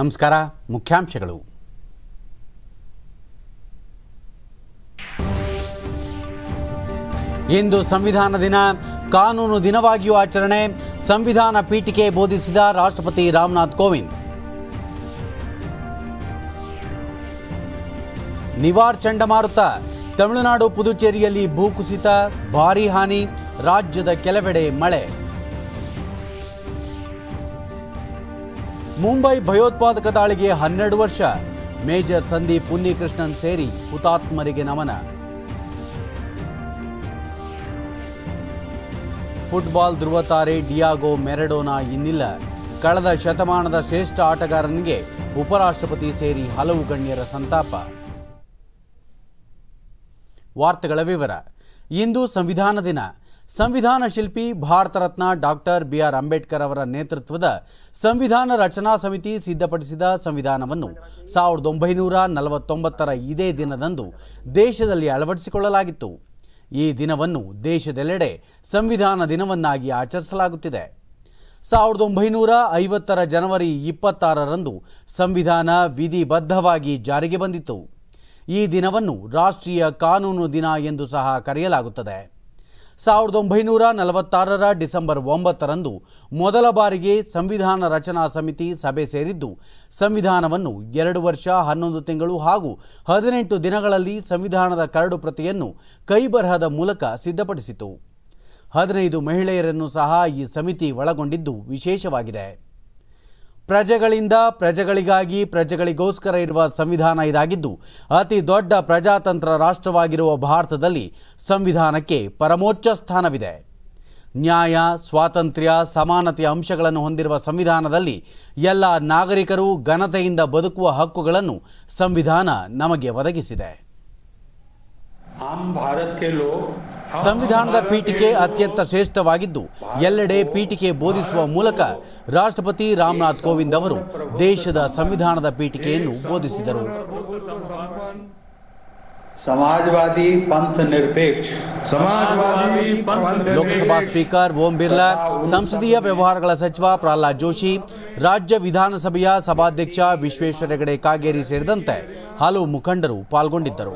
ನಮಸ್ಕಾರ ಮುಖ್ಯಾಂಶಗಳು ಇಂದು ಸಂವಿಧಾನ ದಿನ ಕಾನೂನು ದಿನವಾಗಿಯೂ ಆಚರಣೆ ಸಂವಿಧಾನ ಪೀಠಿಕೆ ಬೋಧಿಸಿದ ರಾಷ್ಟ್ರಪತಿ ರಾಮನಾಥ್ ಕೋವಿಂದ್ ನಿವಾರ್ ಚಂಡಮಾರುತ ತಮಿಳುನಾಡು ಪುದುಚೇರಿಯಲ್ಲಿ ಭೂಕುಸಿತ ಭಾರೀ ಹಾನಿ ರಾಜ್ಯದ ಕೆಲವೆಡೆ ಮಳೆ ಮುಂಬೈ ಭಯೋತ್ಪಾದಕ ದಾಳಿಗೆ ಹನ್ನೆರಡು ವರ್ಷ ಮೇಜರ್ ಸಂದೀಪ್ ಪುನ್ನಿಕೃಷ್ಣನ್ ಸೇರಿ ಹುತಾತ್ಮರಿಗೆ ನಮನ ಫುಟ್ಬಾಲ್ ಧ್ರುವ ತಾರೆ ಡಿಯಾಗೋ ಮೆರಡೋನಾ ಇನ್ನಿಲ್ಲ ಕಳೆದ ಶತಮಾನದ ಶ್ರೇಷ್ಠ ಆಟಗಾರನಿಗೆ ಉಪರಾಷ್ಟ್ರಪತಿ ಸೇರಿ ಹಲವು ಗಣ್ಯರ ಸಂತಾಪ ವಾರ್ತೆಗಳ ವಿವರ ಇಂದು ಸಂವಿಧಾನ ದಿನ ಸಂವಿಧಾನ ಶಿಲ್ಪಿ ಭಾರತ ರತ್ನ ಡಾಕ್ಟರ್ ಬಿಆರ್ ಅಂಬೇಡ್ಕರ್ ಅವರ ನೇತೃತ್ವದ ಸಂವಿಧಾನ ರಚನಾ ಸಮಿತಿ ಸಿದ್ಧಪಡಿಸಿದ ಸಂವಿಧಾನವನ್ನು ಸಾವಿರದ ಒಂಬೈನೂರ ನಲವತ್ತೊಂಬತ್ತರ ಇದೇ ದಿನದಂದು ದೇಶದಲ್ಲಿ ಅಳವಡಿಸಿಕೊಳ್ಳಲಾಗಿತ್ತು ಈ ದಿನವನ್ನು ದೇಶದೆಲ್ಲೆಡೆ ಸಂವಿಧಾನ ದಿನವನ್ನಾಗಿ ಆಚರಿಸಲಾಗುತ್ತಿದೆ ಸಾವಿರದ ಒಂಬೈನೂರ ಐವತ್ತರ ಜನವರಿ ಇಪ್ಪತ್ತಾರರಂದು ಸಂವಿಧಾನ ವಿಧಿಬದ್ಧವಾಗಿ ಜಾರಿಗೆ ಬಂದಿತ್ತು ಈ ದಿನವನ್ನು ರಾಷ್ಟ್ರೀಯ ಕಾನೂನು ದಿನ ಎಂದು ಸಹ ಕರೆಯಲಾಗುತ್ತದೆ ಸಾವಿರದ ಒಂಬೈನೂರ ನಲವತ್ತಾರರ ಡಿಸೆಂಬರ್ ಒಂಬತ್ತರಂದು ಮೊದಲ ಬಾರಿಗೆ ಸಂವಿಧಾನ ರಚನಾ ಸಮಿತಿ ಸಭೆ ಸೇರಿದ್ದು ಸಂವಿಧಾನವನ್ನು ಎರಡು ವರ್ಷ ಹನ್ನೊಂದು ತಿಂಗಳು ಹಾಗೂ ಹದಿನೆಂಟು ದಿನಗಳಲ್ಲಿ ಸಂವಿಧಾನದ ಕರಡು ಪ್ರತಿಯನ್ನು ಕೈಬರಹದ ಮೂಲಕ ಸಿದ್ಧಪಡಿಸಿತು ಹದಿನೈದು ಮಹಿಳೆಯರನ್ನು ಸಹ ಈ ಸಮಿತಿ ಒಳಗೊಂಡಿದ್ದು ವಿಶೇಷವಾಗಿದೆ ಪ್ರಜೆಗಳಿಂದ ಪ್ರಜೆಗಳಿಗಾಗಿ ಪ್ರಜೆಗಳಿಗೋಸ್ಕರ ಇರುವ ಸಂವಿಧಾನ ಇದಾಗಿದ್ದು ಅತಿ ದೊಡ್ಡ ಪ್ರಜಾತಂತ್ರ ರಾಷ್ಟ್ರವಾಗಿರುವ ಭಾರತದಲ್ಲಿ ಸಂವಿಧಾನಕ್ಕೆ ಪರಮೋಚ್ಚ ಸ್ಥಾನವಿದೆ ನ್ಯಾಯ ಸ್ವಾತಂತ್ರ್ಯ ಸಮಾನತೆಯ ಅಂಶಗಳನ್ನು ಹೊಂದಿರುವ ಸಂವಿಧಾನದಲ್ಲಿ ಎಲ್ಲ ನಾಗರಿಕರು ಘನತೆಯಿಂದ ಬದುಕುವ ಹಕ್ಕುಗಳನ್ನು ಸಂವಿಧಾನ ನಮಗೆ ಒದಗಿಸಿದೆ ಸಂವಿಧಾನದ ಪೀಠಿಕೆ ಅತ್ಯಂತ ಶ್ರೇಷ್ಠವಾಗಿದ್ದು ಎಲ್ಲೆಡೆ ಪೀಠಿಕೆ ಬೋಧಿಸುವ ಮೂಲಕ ರಾಷ್ಟ್ರಪತಿ ರಾಮನಾಥ್ ಕೋವಿಂದ್ ಅವರು ದೇಶದ ಸಂವಿಧಾನದ ಪೀಠಿಕೆಯನ್ನು ಬೋಧಿಸಿದರು ಸಮಾಜವಾದಿ ಪಂಥ निरपेक्ष ಸಮಾಜವಾದಿ ಲೋಕಸಭಾ ಸ್ಪೀಕರ್ ಓಂ ಬಿರ್ಲಾ ಸಂಸದೀಯ ವ್ಯವಹಾರಗಳ ಸಚಿವ ಪ್ರಹ್ಲಾದ್ ಜೋಶಿ ರಾಜ್ಯ ವಿಧಾನಸಭೆಯ ಸಭಾಧ್ಯಕ್ಷ ವಿಶ್ವೇಶ್ವರ ಹೆಗಡೆ ಕಾಗೇರಿ ಸೇರಿದಂತೆ ಹಲವು ಮುಖಂಡರು ಪಾಲ್ಗೊಂಡಿದ್ದರು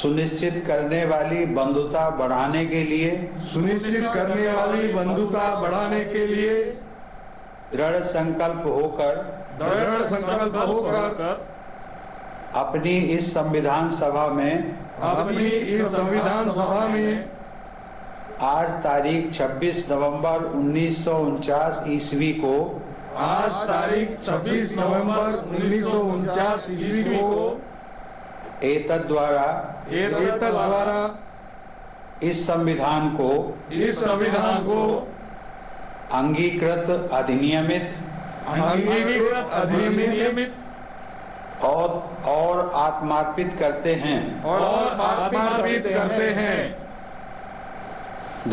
सुनिश्चित करने वाली ಬಂಧುತಾ बढ़ाने के लिए सुनिश्चित करने वाली दृढ़ संकल्प होकर दृढ़ संकल्प होकर अपनी इस संविधान सभा में अपनी इस संविधान सभा में आज तारीख 26 नवंबर उन्नीस ईस्वी को आज तारीख 26 नवंबर उन्नीस ईस्वी को एतद द्वारा एतद द्वारा इस संविधान को इस संविधान को अंगीकृत अधिनियमित अंगीकृत अधिनियमित और और आत्मार्पित करते हैं और आत्मार्पित करते हैं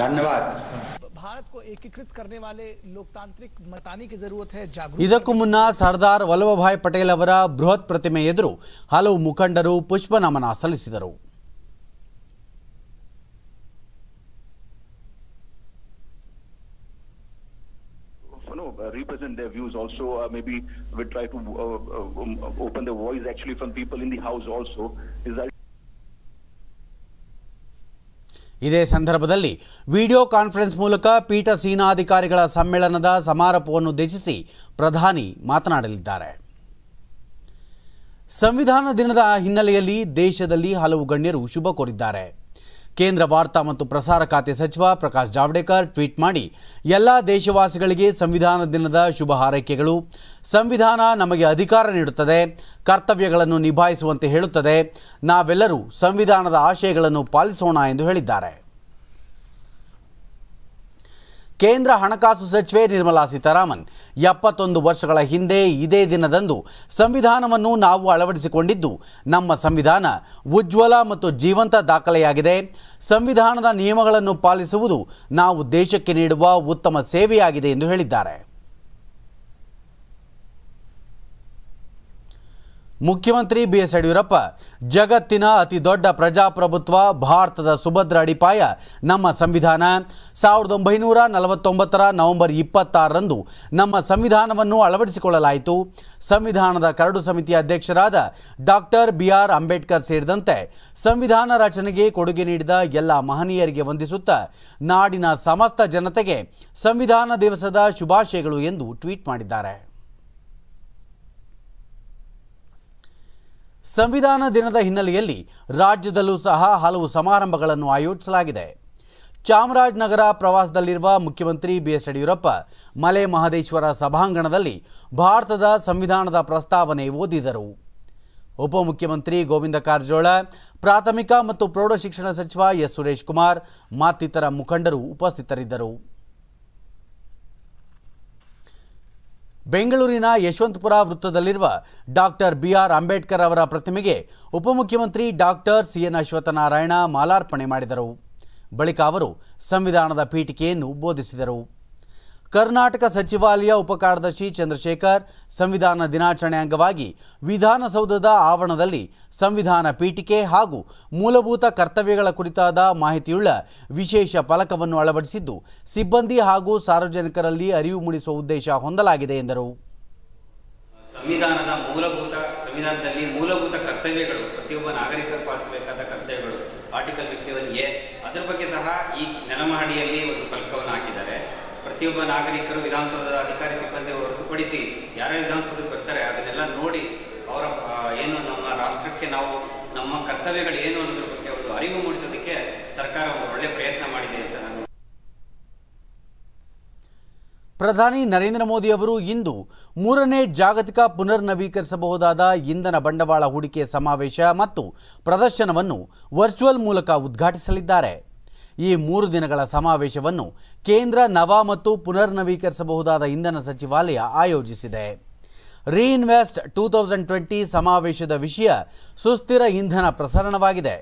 धन्यवाद भारत को एकीकृत करने वाले लोकतांत्रिक मतानी की जरूरत है जागरूक मुना सरदार वल्लभ भाई पटेल बृहत् प्रतिमे हलू मुखंड पुष्प नमन सलो know, uh, represent their views. Also, uh, maybe we try to um, open the voice actually from people in the house also. Is that ಇದೇ ಸಂದರ್ಭದಲ್ಲಿ ವಿಡಿಯೋ ಕಾನ್ಫರೆನ್ಸ್ ಮೂಲಕ ಪೀಠ ಸೇನಾಧಿಕಾರಿಗಳ ಸಮ್ಮೇಳನದ ಸಮಾರೋಪವನ್ನುದ್ದೇಶಿಸಿ ಪ್ರಧಾನಿ ಮಾತನಾಡಲಿದ್ದಾರೆ ಸಂವಿಧಾನ ದಿನದ ಹಿನ್ನೆಲೆಯಲ್ಲಿ ದೇಶದಲ್ಲಿ ಹಲವು ಗಣ್ಯರು ಶುಭ ಕೋರಿದ್ದಾರೆ ಕೇಂದ್ರ ವಾರ್ತಾ ಮತ್ತು ಪ್ರಸಾರ ಖಾತೆ ಸಚಿವ ಪ್ರಕಾಶ್ ಜಾವಡೇಕರ್ ಟ್ವೀಟ್ ಮಾಡಿ ಎಲ್ಲ ದೇಶವಾಸಿಗಳಿಗೆ ಸಂವಿಧಾನ ದಿನದ ಶುಭ ಹಾರೈಕೆಗಳು ಸಂವಿಧಾನ ನಮಗೆ ಅಧಿಕಾರ ನೀಡುತ್ತದೆ ಕರ್ತವ್ಯಗಳನ್ನು ನಿಭಾಯಿಸುವಂತೆ ಹೇಳುತ್ತದೆ ನಾವೆಲ್ಲರೂ ಸಂವಿಧಾನದ ಆಶಯಗಳನ್ನು ಪಾಲಿಸೋಣ ಎಂದು ಹೇಳಿದ್ದಾರೆ ಕೇಂದ್ರ ಹಣಕಾಸು ಸಚಿವೆ ನಿರ್ಮಲಾ ಸೀತಾರಾಮನ್ ಎಪ್ಪತ್ತೊಂದು ವರ್ಷಗಳ ಹಿಂದೆ ಇದೇ ದಿನದಂದು ಸಂವಿಧಾನವನ್ನು ನಾವು ಅಳವಡಿಸಿಕೊಂಡಿದ್ದು ನಮ್ಮ ಸಂವಿಧಾನ ಉಜ್ವಲ ಮತ್ತು ಜೀವಂತ ದಾಖಲೆಯಾಗಿದೆ ಸಂವಿಧಾನದ ನಿಯಮಗಳನ್ನು ಪಾಲಿಸುವುದು ನಾವು ದೇಶಕ್ಕೆ ನೀಡುವ ಉತ್ತಮ ಸೇವೆಯಾಗಿದೆ ಎಂದು ಹೇಳಿದ್ದಾರೆ ಮುಖ್ಯಮಂತ್ರಿ ಬಿಎಸ್ ಯಡಿಯೂರಪ್ಪ ಜಗತ್ತಿನ ಅತಿ ದೊಡ್ಡ ಪ್ರಜಾಪ್ರಭುತ್ವ ಭಾರತದ ಸುಭದ್ರ ಅಡಿಪಾಯ ನಮ್ಮ ಸಂವಿಧಾನ ಸಾವಿರದ ಒಂಬೈನೂರ ನಲವತ್ತೊಂಬತ್ತರ ನವೆಂಬರ್ ಇಪ್ಪತ್ತಾರರಂದು ನಮ್ಮ ಸಂವಿಧಾನವನ್ನು ಅಳವಡಿಸಿಕೊಳ್ಳಲಾಯಿತು ಸಂವಿಧಾನದ ಕರಡು ಸಮಿತಿಯ ಅಧ್ಯಕ್ಷರಾದ ಡಾಕ್ಟರ್ ಬಿಆರ್ ಅಂಬೇಡ್ಕರ್ ಸೇರಿದಂತೆ ಸಂವಿಧಾನ ರಚನೆಗೆ ಕೊಡುಗೆ ನೀಡಿದ ಎಲ್ಲ ಮಹನೀಯರಿಗೆ ವಂದಿಸುತ್ತಾ ನಾಡಿನ ಸಮಸ್ತ ಜನತೆಗೆ ಸಂವಿಧಾನ ದಿವಸದ ಶುಭಾಶಯಗಳು ಎಂದು ಟ್ವೀಟ್ ಮಾಡಿದ್ದಾರೆ ಸಂವಿಧಾನ ದಿನದ ಹಿನ್ನೆಲೆಯಲ್ಲಿ ರಾಜ್ಯದಲ್ಲೂ ಸಹ ಹಲವು ಸಮಾರಂಭಗಳನ್ನು ಆಯೋಜಿಸಲಾಗಿದೆ ಚಾಮರಾಜನಗರ ಪ್ರವಾಸದಲ್ಲಿರುವ ಮುಖ್ಯಮಂತ್ರಿ ಬಿಎಸ್ ಯಡಿಯೂರಪ್ಪ ಮಲೆ ಮಹದೇಶ್ವರ ಸಭಾಂಗಣದಲ್ಲಿ ಭಾರತದ ಸಂವಿಧಾನದ ಪ್ರಸ್ತಾವನೆ ಓದಿದರು ಉಪಮುಖ್ಯಮಂತ್ರಿ ಗೋವಿಂದ ಕಾರಜೋಳ ಪ್ರಾಥಮಿಕ ಮತ್ತು ಪ್ರೌಢಶಿಕ್ಷಣ ಸಚಿವ ಎಸ್ ಸುರೇಶ್ ಕುಮಾರ್ ಮತ್ತಿತರ ಮುಖಂಡರು ಉಪಸ್ಥಿತರಿದ್ದರು ಬೆಂಗಳೂರಿನ ಯಶವಂತಪುರ ವೃತ್ತದಲ್ಲಿರುವ ಡಾಕ್ಟರ್ ಬಿಆರ್ ಅಂಬೇಡ್ಕರ್ ಅವರ ಪ್ರತಿಮೆಗೆ ಉಪಮುಖ್ಯಮಂತ್ರಿ ಡಾಕ್ಟರ್ ಸಿಎನ್ ಅಶ್ವತ್ಥನಾರಾಯಣ ಮಾಲಾರ್ಪಣೆ ಮಾಡಿದರು ಬಳಿಕ ಅವರು ಸಂವಿಧಾನದ ಪೀಠಿಕೆಯನ್ನು ಬೋಧಿಸಿದರು ಕರ್ನಾಟಕ ಸಚಿವಾಲಯ ಉಪಕಾರ್ಯದರ್ಶಿ ಚಂದ್ರಶೇಖರ್ ಸಂವಿಧಾನ ದಿನಾಚರಣೆ ಅಂಗವಾಗಿ ವಿಧಾನಸೌಧದ ಆವರಣದಲ್ಲಿ ಸಂವಿಧಾನ ಪೀಠಿಕೆ ಹಾಗೂ ಮೂಲಭೂತ ಕರ್ತವ್ಯಗಳ ಕುರಿತಾದ ಮಾಹಿತಿಯುಳ್ಳ ವಿಶೇಷ ಫಲಕವನ್ನು ಅಳವಡಿಸಿದ್ದು ಸಿಬ್ಬಂದಿ ಹಾಗೂ ಸಾರ್ವಜನಿಕರಲ್ಲಿ ಅರಿವು ಮೂಡಿಸುವ ಉದ್ದೇಶ ಹೊಂದಲಾಗಿದೆ ಎಂದರು ಸಂವಿಧಾನದ ಮೂಲಭೂತ ಸಂವಿಧಾನದಲ್ಲಿ ಮೂಲಭೂತ ಕರ್ತವ್ಯಗಳು ಪ್ರತಿಯೊಬ್ಬ ಪ್ರತಿಯೊಬ್ಬ ನಾಗರಿಕರು ವಿಧಾನಸೌಧದ ಅಧಿಕಾರಿ ಸಿಬ್ಬಂದಿ ಹೊರತುಪಡಿಸಿ ಯಾರ್ಯಾರು ವಿಧಾನಸೌಧಕ್ಕೆ ಬರ್ತಾರೆ ಅದನ್ನೆಲ್ಲ ನೋಡಿ ಅವರ ಏನು ನಮ್ಮ ರಾಷ್ಟ್ರಕ್ಕೆ ನಾವು ನಮ್ಮ ಕರ್ತವ್ಯಗಳು ಏನು ಅನ್ನೋದ್ರ ಬಗ್ಗೆ ಒಂದು ಅರಿವು ಮೂಡಿಸೋದಕ್ಕೆ ಸರ್ಕಾರ ಒಂದು ಒಳ್ಳೆ ಪ್ರಯತ್ನ ಮಾಡಿದೆ ಅಂತ ನಾನು ಪ್ರಧಾನಿ ನರೇಂದ್ರ ಮೋದಿ ಅವರು ಇಂದು ಮೂರನೇ ಜಾಗತಿಕ ಪುನರ್ನವೀಕರಿಸಬಹುದಾದ ಇಂಧನ ಬಂಡವಾಳ ಹೂಡಿಕೆ ಸಮಾವೇಶ ಮತ್ತು ಪ್ರದರ್ಶನವನ್ನು ವರ್ಚುವಲ್ ಮೂಲಕ ಉದ್ಘಾಟಿಸಲಿದ್ದಾರೆ ಈ ಮೂರು ದಿನಗಳ ಸಮಾವೇಶವನ್ನು ಕೇಂದ್ರ ನವ ಮತ್ತು ಪುನರ್ನವೀಕರಿಸಬಹುದಾದ ಇಂಧನ ಸಚಿವಾಲಯ ಆಯೋಜಿಸಿದೆ ರೀಇನ್ವೆಸ್ಟ್ ಟೂ ತೌಸಂಡ್ ಟ್ವೆಂಟಿ ಸಮಾವೇಶದ ವಿಷಯ ಸುಸ್ಥಿರ ಇಂಧನ ಪ್ರಸರಣವಾಗಿದೆ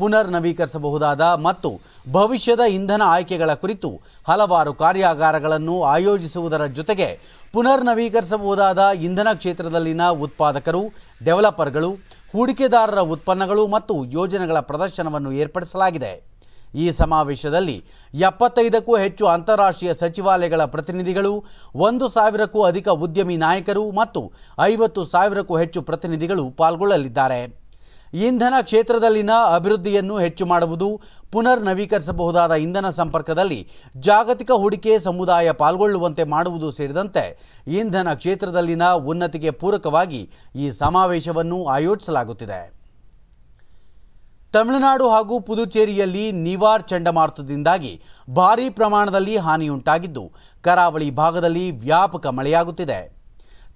ಪುನರ್ನವೀಕರಿಸಬಹುದಾದ ಮತ್ತು ಭವಿಷ್ಯದ ಇಂಧನ ಆಯ್ಕೆಗಳ ಕುರಿತು ಹಲವಾರು ಕಾರ್ಯಾಗಾರಗಳನ್ನು ಆಯೋಜಿಸುವುದರ ಜೊತೆಗೆ ಪುನರ್ನವೀಕರಿಸಬಹುದಾದ ಇಂಧನ ಕ್ಷೇತ್ರದಲ್ಲಿನ ಉತ್ಪಾದಕರು ಡೆವಲಪರ್ಗಳು ಹೂಡಿಕೆದಾರರ ಉತ್ಪನ್ನಗಳು ಮತ್ತು ಯೋಜನೆಗಳ ಪ್ರದರ್ಶನವನ್ನು ಏರ್ಪಡಿಸಲಾಗಿದೆ ಈ ಸಮಾವೇಶದಲ್ಲಿ ಎಪ್ಪತ್ತೈದಕ್ಕೂ ಹೆಚ್ಚು ಅಂತಾರಾಷ್ಟ್ರೀಯ ಸಚಿವಾಲಯಗಳ ಪ್ರತಿನಿಧಿಗಳು ಒಂದು ಸಾವಿರಕ್ಕೂ ಅಧಿಕ ಉದ್ಯಮಿ ನಾಯಕರು ಮತ್ತು ಐವತ್ತು ಸಾವಿರಕ್ಕೂ ಹೆಚ್ಚು ಪ್ರತಿನಿಧಿಗಳು ಪಾಲ್ಗೊಳ್ಳಲಿದ್ದಾರೆ ಇಂಧನ ಕ್ಷೇತ್ರದಲ್ಲಿನ ಅಭಿವೃದ್ಧಿಯನ್ನು ಹೆಚ್ಚು ಮಾಡುವುದು ಪುನರ್ ನವೀಕರಿಸಬಹುದಾದ ಇಂಧನ ಸಂಪರ್ಕದಲ್ಲಿ ಜಾಗತಿಕ ಹೂಡಿಕೆ ಸಮುದಾಯ ಪಾಲ್ಗೊಳ್ಳುವಂತೆ ಮಾಡುವುದು ಸೇರಿದಂತೆ ಇಂಧನ ಕ್ಷೇತ್ರದಲ್ಲಿನ ಉನ್ನತಿಗೆ ಪೂರಕವಾಗಿ ಈ ಸಮಾವೇಶವನ್ನು ಆಯೋಜಿಸಲಾಗುತ್ತಿದೆ ತಮಿಳುನಾಡು ಹಾಗೂ ಪುದುಚೇರಿಯಲ್ಲಿ ನಿವಾರ್ ಚಂಡಮಾರುತದಿಂದಾಗಿ ಭಾರೀ ಪ್ರಮಾಣದಲ್ಲಿ ಹಾನಿಯುಂಟಾಗಿದ್ದು ಕರಾವಳಿ ಭಾಗದಲ್ಲಿ ವ್ಯಾಪಕ ಮಳೆಯಾಗುತ್ತಿದೆ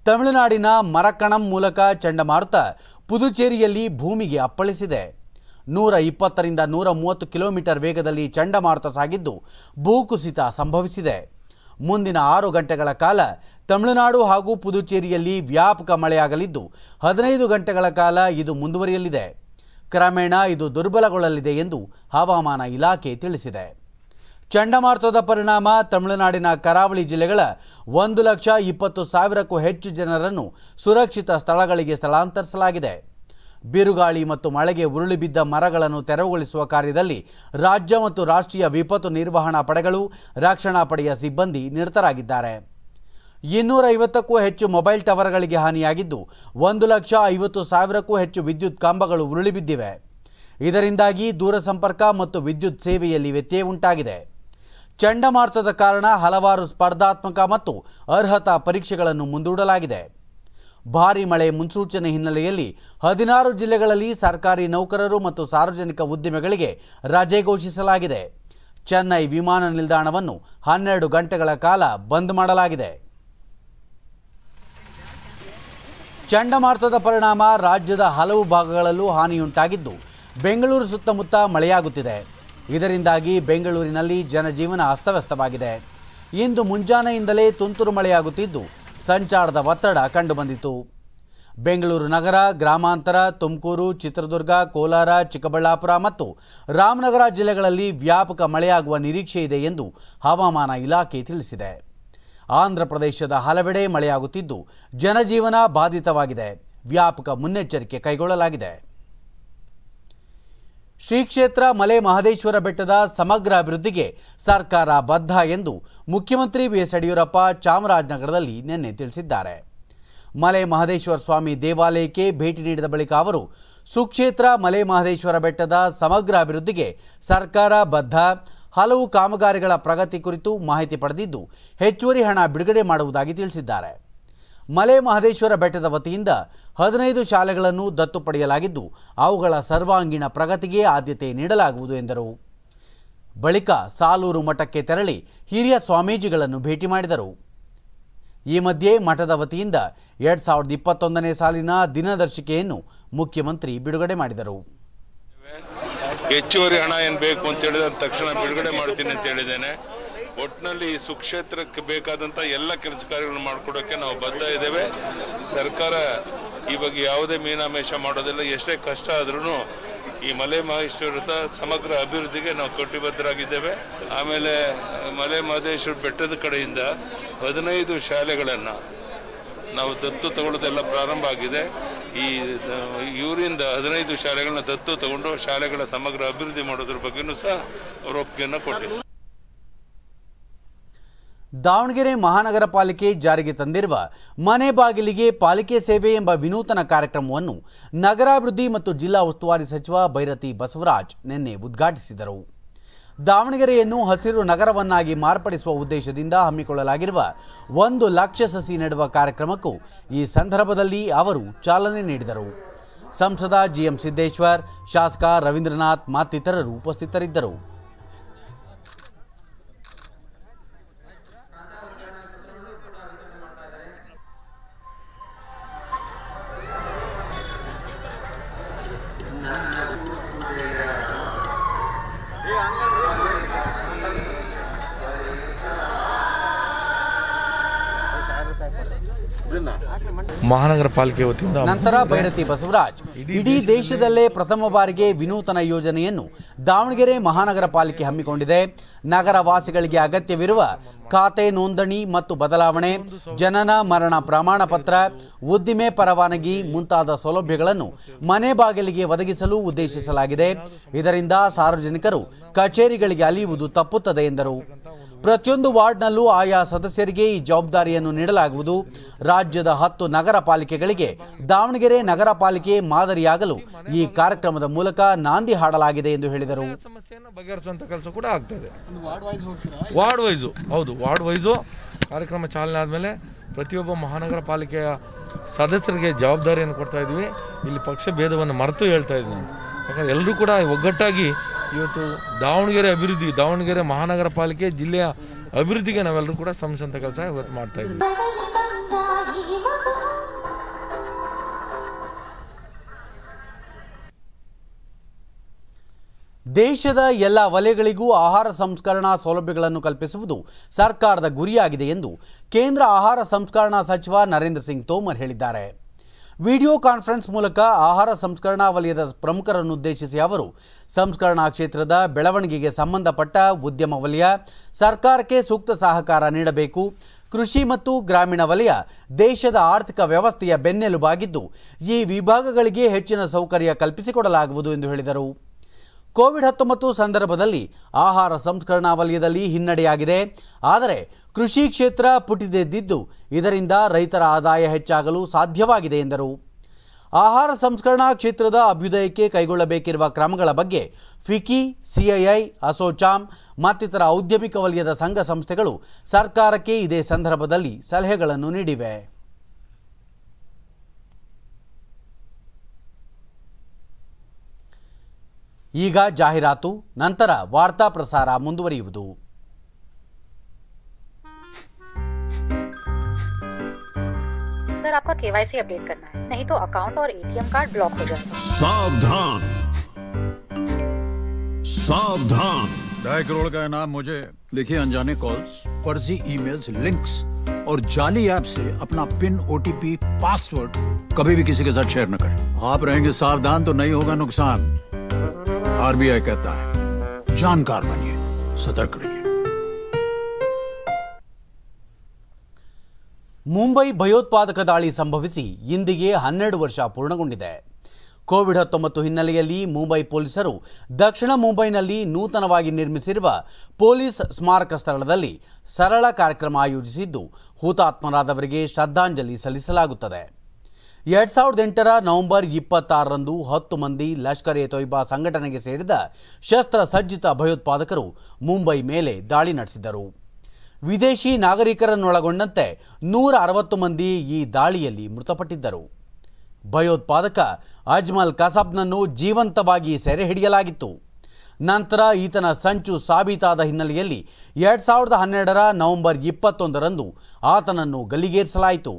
ತಮಿಳುನಾಡಿನ ಮರಕಣಂ ಮೂಲಕ ಚಂಡಮಾರುತ ಪುದುಚೇರಿಯಲ್ಲಿ ಭೂಮಿಗೆ ಅಪ್ಪಳಿಸಿದೆ ನೂರ ಇಪ್ಪತ್ತರಿಂದ ನೂರ ಮೂವತ್ತು ಕಿಲೋಮೀಟರ್ ವೇಗದಲ್ಲಿ ಚಂಡಮಾರುತ ಸಾಗಿದ್ದು ಭೂಕುಸಿತ ಸಂಭವಿಸಿದೆ ಮುಂದಿನ ಆರು ಗಂಟೆಗಳ ಕಾಲ ತಮಿಳುನಾಡು ಹಾಗೂ ಪುದುಚೇರಿಯಲ್ಲಿ ವ್ಯಾಪಕ ಮಳೆಯಾಗಲಿದ್ದು ಹದಿನೈದು ಗಂಟೆಗಳ ಕಾಲ ಇದು ಮುಂದುವರಿಯಲಿದೆ ಕ್ರಮೇಣ ಇದು ದುರ್ಬಲಗೊಳ್ಳಲಿದೆ ಎಂದು ಹವಾಮಾನ ಇಲಾಖೆ ತಿಳಿಸಿದೆ ಚಂಡಮಾರುತದ ಪರಿಣಾಮ ತಮಿಳುನಾಡಿನ ಕರಾವಳಿ ಜಿಲ್ಲೆಗಳ ಒಂದು ಲಕ್ಷ ಇಪ್ಪತ್ತು ಸಾವಿರಕ್ಕೂ ಹೆಚ್ಚು ಜನರನ್ನು ಸುರಕ್ಷಿತ ಸ್ಥಳಗಳಿಗೆ ಸ್ಥಳಾಂತರಿಸಲಾಗಿದೆ ಬಿರುಗಾಳಿ ಮತ್ತು ಮಳೆಗೆ ಉರುಳಿಬಿದ್ದ ಮರಗಳನ್ನು ತೆರವುಗೊಳಿಸುವ ಕಾರ್ಯದಲ್ಲಿ ರಾಜ್ಯ ಮತ್ತು ರಾಷ್ಟ್ರೀಯ ವಿಪತ್ತು ನಿರ್ವಹಣಾ ಪಡೆಗಳು ರಕ್ಷಣಾ ಪಡೆಯ ಸಿಬ್ಬಂದಿ ನಿರತರಾಗಿದ್ದಾರೆ ಇನ್ನೂರ ಐವತ್ತಕ್ಕೂ ಹೆಚ್ಚು ಮೊಬೈಲ್ ಟವರ್ಗಳಿಗೆ ಹಾನಿಯಾಗಿದ್ದು ಒಂದು ಲಕ್ಷ ಐವತ್ತು ಸಾವಿರಕ್ಕೂ ಹೆಚ್ಚು ವಿದ್ಯುತ್ ಕಂಬಗಳು ಉರುಳಿಬಿದ್ದಿವೆ ಇದರಿಂದಾಗಿ ದೂರ ಸಂಪರ್ಕ ಮತ್ತು ವಿದ್ಯುತ್ ಸೇವೆಯಲ್ಲಿ ವ್ಯತ್ಯಯ ಉಂಟಾಗಿದೆ ಚಂಡಮಾರುತದ ಕಾರಣ ಹಲವಾರು ಸ್ಪರ್ಧಾತ್ಮಕ ಮತ್ತು ಅರ್ಹತಾ ಪರೀಕ್ಷೆಗಳನ್ನು ಮುಂದೂಡಲಾಗಿದೆ ಭಾರಿ ಮಳೆ ಮುನ್ಸೂಚನೆ ಹಿನ್ನೆಲೆಯಲ್ಲಿ ಹದಿನಾರು ಜಿಲ್ಲೆಗಳಲ್ಲಿ ಸರ್ಕಾರಿ ನೌಕರರು ಮತ್ತು ಸಾರ್ವಜನಿಕ ಉದ್ದಿಮೆಗಳಿಗೆ ರಜೆ ಘೋಷಿಸಲಾಗಿದೆ ಚೆನ್ನೈ ವಿಮಾನ ನಿಲ್ದಾಣವನ್ನು ಹನ್ನೆರಡು ಗಂಟೆಗಳ ಕಾಲ ಬಂದ್ ಮಾಡಲಾಗಿದೆ ಚಂಡಮಾರುತದ ಪರಿಣಾಮ ರಾಜ್ಯದ ಹಲವು ಭಾಗಗಳಲ್ಲೂ ಹಾನಿಯುಂಟಾಗಿದ್ದು ಬೆಂಗಳೂರು ಸುತ್ತಮುತ್ತ ಮಳೆಯಾಗುತ್ತಿದೆ ಇದರಿಂದಾಗಿ ಬೆಂಗಳೂರಿನಲ್ಲಿ ಜನಜೀವನ ಅಸ್ತವ್ಯಸ್ತವಾಗಿದೆ ಇಂದು ಮುಂಜಾನೆಯಿಂದಲೇ ತುಂತುರು ಮಳೆಯಾಗುತ್ತಿದ್ದು ಸಂಚಾರದ ಒತ್ತಡ ಕಂಡುಬಂದಿತು ಬೆಂಗಳೂರು ನಗರ ಗ್ರಾಮಾಂತರ ತುಮಕೂರು ಚಿತ್ರದುರ್ಗ ಕೋಲಾರ ಚಿಕ್ಕಬಳ್ಳಾಪುರ ಮತ್ತು ರಾಮನಗರ ಜಿಲ್ಲೆಗಳಲ್ಲಿ ವ್ಯಾಪಕ ಮಳೆಯಾಗುವ ನಿರೀಕ್ಷೆ ಇದೆ ಎಂದು ಹವಾಮಾನ ಇಲಾಖೆ ತಿಳಿಸಿದೆ ಆಂಧ್ರ ಪ್ರದೇಶದ ಹಲವೆಡೆ ಮಳೆಯಾಗುತ್ತಿದ್ದು ಜನಜೀವನ ಬಾಧಿತವಾಗಿದೆ ವ್ಯಾಪಕ ಮುನ್ನೆಚ್ಚರಿಕೆ ಕೈಗೊಳ್ಳಲಾಗಿದೆ ಶ್ರೀ ಕ್ಷೇತ್ರ ಮಲೆ ಮಹದೇಶ್ವರ ಬೆಟ್ಟದ ಸಮಗ್ರ ಅಭಿವೃದ್ಧಿಗೆ ಸರ್ಕಾರ ಬದ್ಧ ಎಂದು ಮುಖ್ಯಮಂತ್ರಿ ಬಿಎಸ್ ಯಡಿಯೂರಪ್ಪ ಚಾಮರಾಜನಗರದಲ್ಲಿ ನಿನ್ನೆ ತಿಳಿಸಿದ್ದಾರೆ ಮಲೆ ಮಹದೇಶ್ವರ ಸ್ವಾಮಿ ದೇವಾಲಯಕ್ಕೆ ಭೇಟಿ ನೀಡಿದ ಬಳಿಕ ಅವರು ಸುಕ್ಷೇತ್ರ ಮಲೆ ಮಹದೇಶ್ವರ ಬೆಟ್ಟದ ಸಮಗ್ರ ಅಭಿವೃದ್ಧಿಗೆ ಸರ್ಕಾರ ಬದ್ಧ ಹಲವು ಕಾಮಗಾರಿಗಳ ಪ್ರಗತಿ ಕುರಿತು ಮಾಹಿತಿ ಪಡೆದಿದ್ದು ಹೆಚ್ಚುವರಿ ಹಣ ಬಿಡುಗಡೆ ಮಾಡುವುದಾಗಿ ತಿಳಿಸಿದ್ದಾರೆ ಮಲೆ ಮಹದೇಶ್ವರ ಬೆಟ್ಟದ ವತಿಯಿಂದ ಹದಿನೈದು ಶಾಲೆಗಳನ್ನು ದತ್ತು ಪಡೆಯಲಾಗಿದ್ದು ಅವುಗಳ ಸರ್ವಾಂಗೀಣ ಪ್ರಗತಿಗೆ ಆದ್ಯತೆ ನೀಡಲಾಗುವುದು ಎಂದರು ಬಳಿಕ ಸಾಲೂರು ಮಠಕ್ಕೆ ತೆರಳಿ ಹಿರಿಯ ಸ್ವಾಮೀಜಿಗಳನ್ನು ಭೇಟಿ ಮಾಡಿದರು ಈ ಮಧ್ಯೆ ಮಠದ ವತಿಯಿಂದ ಎರಡ್ ಸಾವಿರದ ಇಪ್ಪತ್ತೊಂದನೇ ಸಾಲಿನ ದಿನದರ್ಶಿಕೆಯನ್ನು ಮುಖ್ಯಮಂತ್ರಿ ಬಿಡುಗಡೆ ಮಾಡಿದರು ಹೆಚ್ಚುವರಿ ಹಣ ಏನು ಬೇಕು ಅಂತ ಹೇಳಿದ ತಕ್ಷಣ ಬಿಡುಗಡೆ ಮಾಡ್ತೀನಿ ಅಂತ ಹೇಳಿದ್ದೇನೆ ಒಟ್ಟಿನಲ್ಲಿ ಈ ಸುಕ್ಷೇತ್ರಕ್ಕೆ ಬೇಕಾದಂಥ ಎಲ್ಲ ಕೆಲಸ ಕಾರ್ಯಗಳನ್ನು ಮಾಡ್ಕೊಡೋಕ್ಕೆ ನಾವು ಬದ್ಧ ಇದ್ದೇವೆ ಸರ್ಕಾರ ಈ ಬಗ್ಗೆ ಯಾವುದೇ ಮೀನಾಮೇಷ ಮಾಡೋದಿಲ್ಲ ಎಷ್ಟೇ ಕಷ್ಟ ಆದ್ರೂ ಈ ಮಲೆ ಮಹೇಶ್ವರದ ಸಮಗ್ರ ಅಭಿವೃದ್ಧಿಗೆ ನಾವು ಕಟ್ಟಿಬದ್ಧರಾಗಿದ್ದೇವೆ ಆಮೇಲೆ ಮಲೆ ಮಹದೇಶ್ವರ ಬೆಟ್ಟದ ಕಡೆಯಿಂದ ಹದಿನೈದು ಶಾಲೆಗಳನ್ನು ನಾವು ದತ್ತು ತಗೊಳ್ಳೋದೆಲ್ಲ ಪ್ರಾರಂಭ ಆಗಿದೆ ಈ ಇವರಿಂದ ಹದಿನೈದು ಶಾಲೆಗಳನ್ನ ದತ್ತು ತಗೊಂಡು ಶಾಲೆಗಳ ಸಮಗ್ರ ಅಭಿವೃದ್ಧಿ ಮಾಡೋದ್ರ ಬಗ್ಗೆನೂ ಸಹ ಅವರು ಒಪ್ಪಿಗೆಯನ್ನು ದಾವಣಗೆರೆ ಮಹಾನಗರ ಪಾಲಿಕೆ ಜಾರಿಗೆ ತಂದಿರುವ ಮನೆ ಬಾಗಿಲಿಗೆ ಪಾಲಿಕೆ ಸೇವೆ ಎಂಬ ವಿನೂತನ ಕಾರ್ಯಕ್ರಮವನ್ನು ನಗರಾಭಿವೃದ್ಧಿ ಮತ್ತು ಜಿಲ್ಲಾ ಉಸ್ತುವಾರಿ ಸಚಿವ ಬೈರತಿ ಬಸವರಾಜ್ ನಿನ್ನೆ ಉದ್ಘಾಟಿಸಿದರು ದಾವಣಗೆರೆಯನ್ನು ಹಸಿರು ನಗರವನ್ನಾಗಿ ಮಾರ್ಪಡಿಸುವ ಉದ್ದೇಶದಿಂದ ಹಮ್ಮಿಕೊಳ್ಳಲಾಗಿರುವ ಒಂದು ಲಕ್ಷ ಸಸಿ ನೆಡುವ ಕಾರ್ಯಕ್ರಮಕ್ಕೂ ಈ ಸಂದರ್ಭದಲ್ಲಿ ಅವರು ಚಾಲನೆ ನೀಡಿದರು ಸಂಸದ ಜಿಎಂ ಸಿದ್ದೇಶ್ವರ್ ಶಾಸಕ ರವೀಂದ್ರನಾಥ್ ಮತ್ತಿತರರು ಉಪಸ್ಥಿತರಿದ್ದರು ಮಹಾನಗರ ಪಾಲಿಕೆ ವತಿಯಿಂದ ನಂತರ ಭೈರತಿ ಬಸವರಾಜ್ ಇಡೀ ದೇಶದಲ್ಲೇ ಪ್ರಥಮ ಬಾರಿಗೆ ವಿನೂತನ ಯೋಜನೆಯನ್ನು ದಾವಣಗೆರೆ ಮಹಾನಗರ ಪಾಲಿಕೆ ಹಮ್ಮಿಕೊಂಡಿದೆ ನಗರ ವಾಸಿಗಳಿಗೆ ಅಗತ್ಯವಿರುವ ಖಾತೆ ನೋಂದಣಿ ಮತ್ತು ಬದಲಾವಣೆ ಜನನ ಮರಣ ಪ್ರಮಾಣ ಪತ್ರ ಉದ್ದಿಮೆ ಪರವಾನಗಿ ಮುಂತಾದ ಸೌಲಭ್ಯಗಳನ್ನು ಮನೆ ಬಾಗಿಲಿಗೆ ಒದಗಿಸಲು ಉದ್ದೇಶಿಸಲಾಗಿದೆ ಇದರಿಂದ ಸಾರ್ವಜನಿಕರು ಕಚೇರಿಗಳಿಗೆ ಅಲಿಯುವುದು ತಪ್ಪುತ್ತದೆ ಎಂದರು ಪ್ರತಿಯೊಂದು ವಾರ್ಡ್ನಲ್ಲೂ ಆಯಾ ಸದಸ್ಯರಿಗೆ ಈ ಜವಾಬ್ದಾರಿಯನ್ನು ನೀಡಲಾಗುವುದು ರಾಜ್ಯದ ಹತ್ತು ನಗರ ಪಾಲಿಕೆಗಳಿಗೆ ದಾವಣಗೆರೆ ನಗರ ಪಾಲಿಕೆ ಮಾದರಿಯಾಗಲು ಈ ಕಾರ್ಯಕ್ರಮದ ಮೂಲಕ ನಾಂದಿ ಹಾಡಲಾಗಿದೆ ಎಂದು ಹೇಳಿದರು ಸಮಸ್ಯೆಯನ್ನು ಬಗೆಹರಿಸುವಂತ ಕೆಲಸ ಕೂಡ ಆಗ್ತದೆ ವಾರ್ಡ್ ವೈಸು ಹೌದು ವಾರ್ಡ್ ವೈಸು ಕಾರ್ಯಕ್ರಮ ಚಾಲನೆ ಆದಮೇಲೆ ಪ್ರತಿಯೊಬ್ಬ ಮಹಾನಗರ ಪಾಲಿಕೆಯ ಸದಸ್ಯರಿಗೆ ಜವಾಬ್ದಾರಿಯನ್ನು ಕೊಡ್ತಾ ಇದ್ವಿ ಇಲ್ಲಿ ಪಕ್ಷ ಭೇದವನ್ನು ಮರೆತು ಹೇಳ್ತಾ ಇದ್ದೀನಿ ಯಾಕಂದರೆ ಎಲ್ಲರೂ ಕೂಡ ಒಗ್ಗಟ್ಟಾಗಿ ಇವತ್ತು ದಾವಣಗೆರೆ ಅಭಿವೃದ್ಧಿ ದಾವಣಗೆರೆ ಮಹಾನಗರ ಪಾಲಿಕೆ ಜಿಲ್ಲೆಯ ಅಭಿವೃದ್ಧಿಗೆ ನಾವೆಲ್ಲರೂ ಕೂಡ ಸಂಸಂತ ಕೆಲಸ ಇವತ್ತು ಮಾಡ್ತಾ ಇದ್ದೀವಿ ದೇಶದ ಎಲ್ಲ ವಲಯಗಳಿಗೂ ಆಹಾರ ಸಂಸ್ಕರಣಾ ಸೌಲಭ್ಯಗಳನ್ನು ಕಲ್ಪಿಸುವುದು ಸರ್ಕಾರದ ಗುರಿಯಾಗಿದೆ ಎಂದು ಕೇಂದ್ರ ಆಹಾರ ಸಂಸ್ಕರಣಾ ಸಚಿವ ನರೇಂದ್ರ ಸಿಂಗ್ ತೋಮರ್ ಹೇಳಿದ್ದಾರೆ ವಿಡಿಯೋ ಕಾನ್ಫರೆನ್ಸ್ ಮೂಲಕ ಆಹಾರ ಸಂಸ್ಕರಣಾ ವಲಯದ ಉದ್ದೇಶಿಸಿ ಅವರು ಸಂಸ್ಕರಣಾ ಕ್ಷೇತ್ರದ ಬೆಳವಣಿಗೆಗೆ ಸಂಬಂಧಪಟ್ಟ ಉದ್ಯಮ ವಲಯ ಸರ್ಕಾರಕ್ಕೆ ಸೂಕ್ತ ಸಹಕಾರ ನೀಡಬೇಕು ಕೃಷಿ ಮತ್ತು ಗ್ರಾಮೀಣ ವಲಯ ದೇಶದ ಆರ್ಥಿಕ ವ್ಯವಸ್ಥೆಯ ಬೆನ್ನೆಲುಬಾಗಿದ್ದು ಈ ವಿಭಾಗಗಳಿಗೆ ಹೆಚ್ಚಿನ ಸೌಕರ್ಯ ಕಲ್ಪಿಸಿಕೊಡಲಾಗುವುದು ಎಂದು ಹೇಳಿದರು ಕೋವಿಡ್ ಹತ್ತೊಂಬತ್ತು ಸಂದರ್ಭದಲ್ಲಿ ಆಹಾರ ಸಂಸ್ಕರಣಾ ವಲಯದಲ್ಲಿ ಹಿನ್ನಡೆಯಾಗಿದೆ ಆದರೆ ಕೃಷಿ ಕ್ಷೇತ್ರ ಪುಟಿದೆದ್ದಿದ್ದು ಇದರಿಂದ ರೈತರ ಆದಾಯ ಹೆಚ್ಚಾಗಲು ಸಾಧ್ಯವಾಗಿದೆ ಎಂದರು ಆಹಾರ ಸಂಸ್ಕರಣಾ ಕ್ಷೇತ್ರದ ಅಭ್ಯುದಯಕ್ಕೆ ಕೈಗೊಳ್ಳಬೇಕಿರುವ ಕ್ರಮಗಳ ಬಗ್ಗೆ ಫಿಕಿ ಸಿಐಐ ಅಸೋಚಾಮ್ ಮತ್ತಿತರ ಔದ್ಯಮಿಕ ವಲಯದ ಸಂಘ ಸಂಸ್ಥೆಗಳು ಸರ್ಕಾರಕ್ಕೆ ಇದೇ ಸಂದರ್ಭದಲ್ಲಿ ಸಲಹೆಗಳನ್ನು ನೀಡಿವೆ ಈಗ ಜಾಹೀರಾತು ನಂತರ ವಾರ್ತಾ ಪ್ರಸಾರ ಮುಂದುವರಿಯುವುದು आपका केवाईसी अपडेट करना है नहीं तो अकाउंट और एटीएम कार्ड ब्लॉक हो जाएगा सावधान सावधान ढाई करोड़ का इनाम मुझे देखिए अनजाने कॉल्स फर्जी ईमेल्स, लिंक्स और जाली ऐप से अपना पिन ओटीपी पासवर्ड कभी भी किसी के साथ शेयर न करें आप रहेंगे सावधान तो नहीं होगा नुकसान आरबीआई कहता है जानकार बनिए सतर्क रहिए ಮುಂಬೈ ಭಯೋತ್ಪಾದಕ ದಾಳಿ ಸಂಭವಿಸಿ ಇಂದಿಗೆ ಹನ್ನೆರಡು ವರ್ಷ ಪೂರ್ಣಗೊಂಡಿದೆ ಕೋವಿಡ್ ಹತ್ತೊಂಬತ್ತು ಹಿನ್ನೆಲೆಯಲ್ಲಿ ಮುಂಬೈ ಪೊಲೀಸರು ದಕ್ಷಿಣ ಮುಂಬೈನಲ್ಲಿ ನೂತನವಾಗಿ ನಿರ್ಮಿಸಿರುವ ಪೊಲೀಸ್ ಸ್ಮಾರಕ ಸ್ಥಳದಲ್ಲಿ ಸರಳ ಕಾರ್ಯಕ್ರಮ ಆಯೋಜಿಸಿದ್ದು ಹುತಾತ್ಮರಾದವರಿಗೆ ಶ್ರದ್ಧಾಂಜಲಿ ಸಲ್ಲಿಸಲಾಗುತ್ತದೆ ಎರಡ್ ಸಾವಿರದ ಎಂಟರ ನವೆಂಬರ್ ಇಪ್ಪತ್ತಾರರಂದು ಹತ್ತು ಮಂದಿ ಲಷ್ಕರ್ ಎ ತೊಯ್ಬಾ ಸಂಘಟನೆಗೆ ಸೇರಿದ ಶಸ್ತ್ರ ಸಜ್ಜಿತ ಭಯೋತ್ಪಾದಕರು ಮುಂಬೈ ಮೇಲೆ ದಾಳಿ ನಡೆಸಿದರು ವಿದೇಶಿ ನಾಗರಿಕರನ್ನೊಳಗೊಂಡಂತೆ ನೂರ ಅರವತ್ತು ಮಂದಿ ಈ ದಾಳಿಯಲ್ಲಿ ಮೃತಪಟ್ಟಿದ್ದರು ಭಯೋತ್ಪಾದಕ ಅಜ್ಮಲ್ ಕಸಾಬ್ನನ್ನು ಜೀವಂತವಾಗಿ ಸೆರೆ ಹಿಡಿಯಲಾಗಿತ್ತು ನಂತರ ಈತನ ಸಂಚು ಸಾಬೀತಾದ ಹಿನ್ನೆಲೆಯಲ್ಲಿ ಎರಡ್ ಸಾವಿರದ ಹನ್ನೆರಡರ ನವೆಂಬರ್ ಇಪ್ಪತ್ತೊಂದರಂದು ಆತನನ್ನು ಗಲ್ಲಿಗೇರಿಸಲಾಯಿತು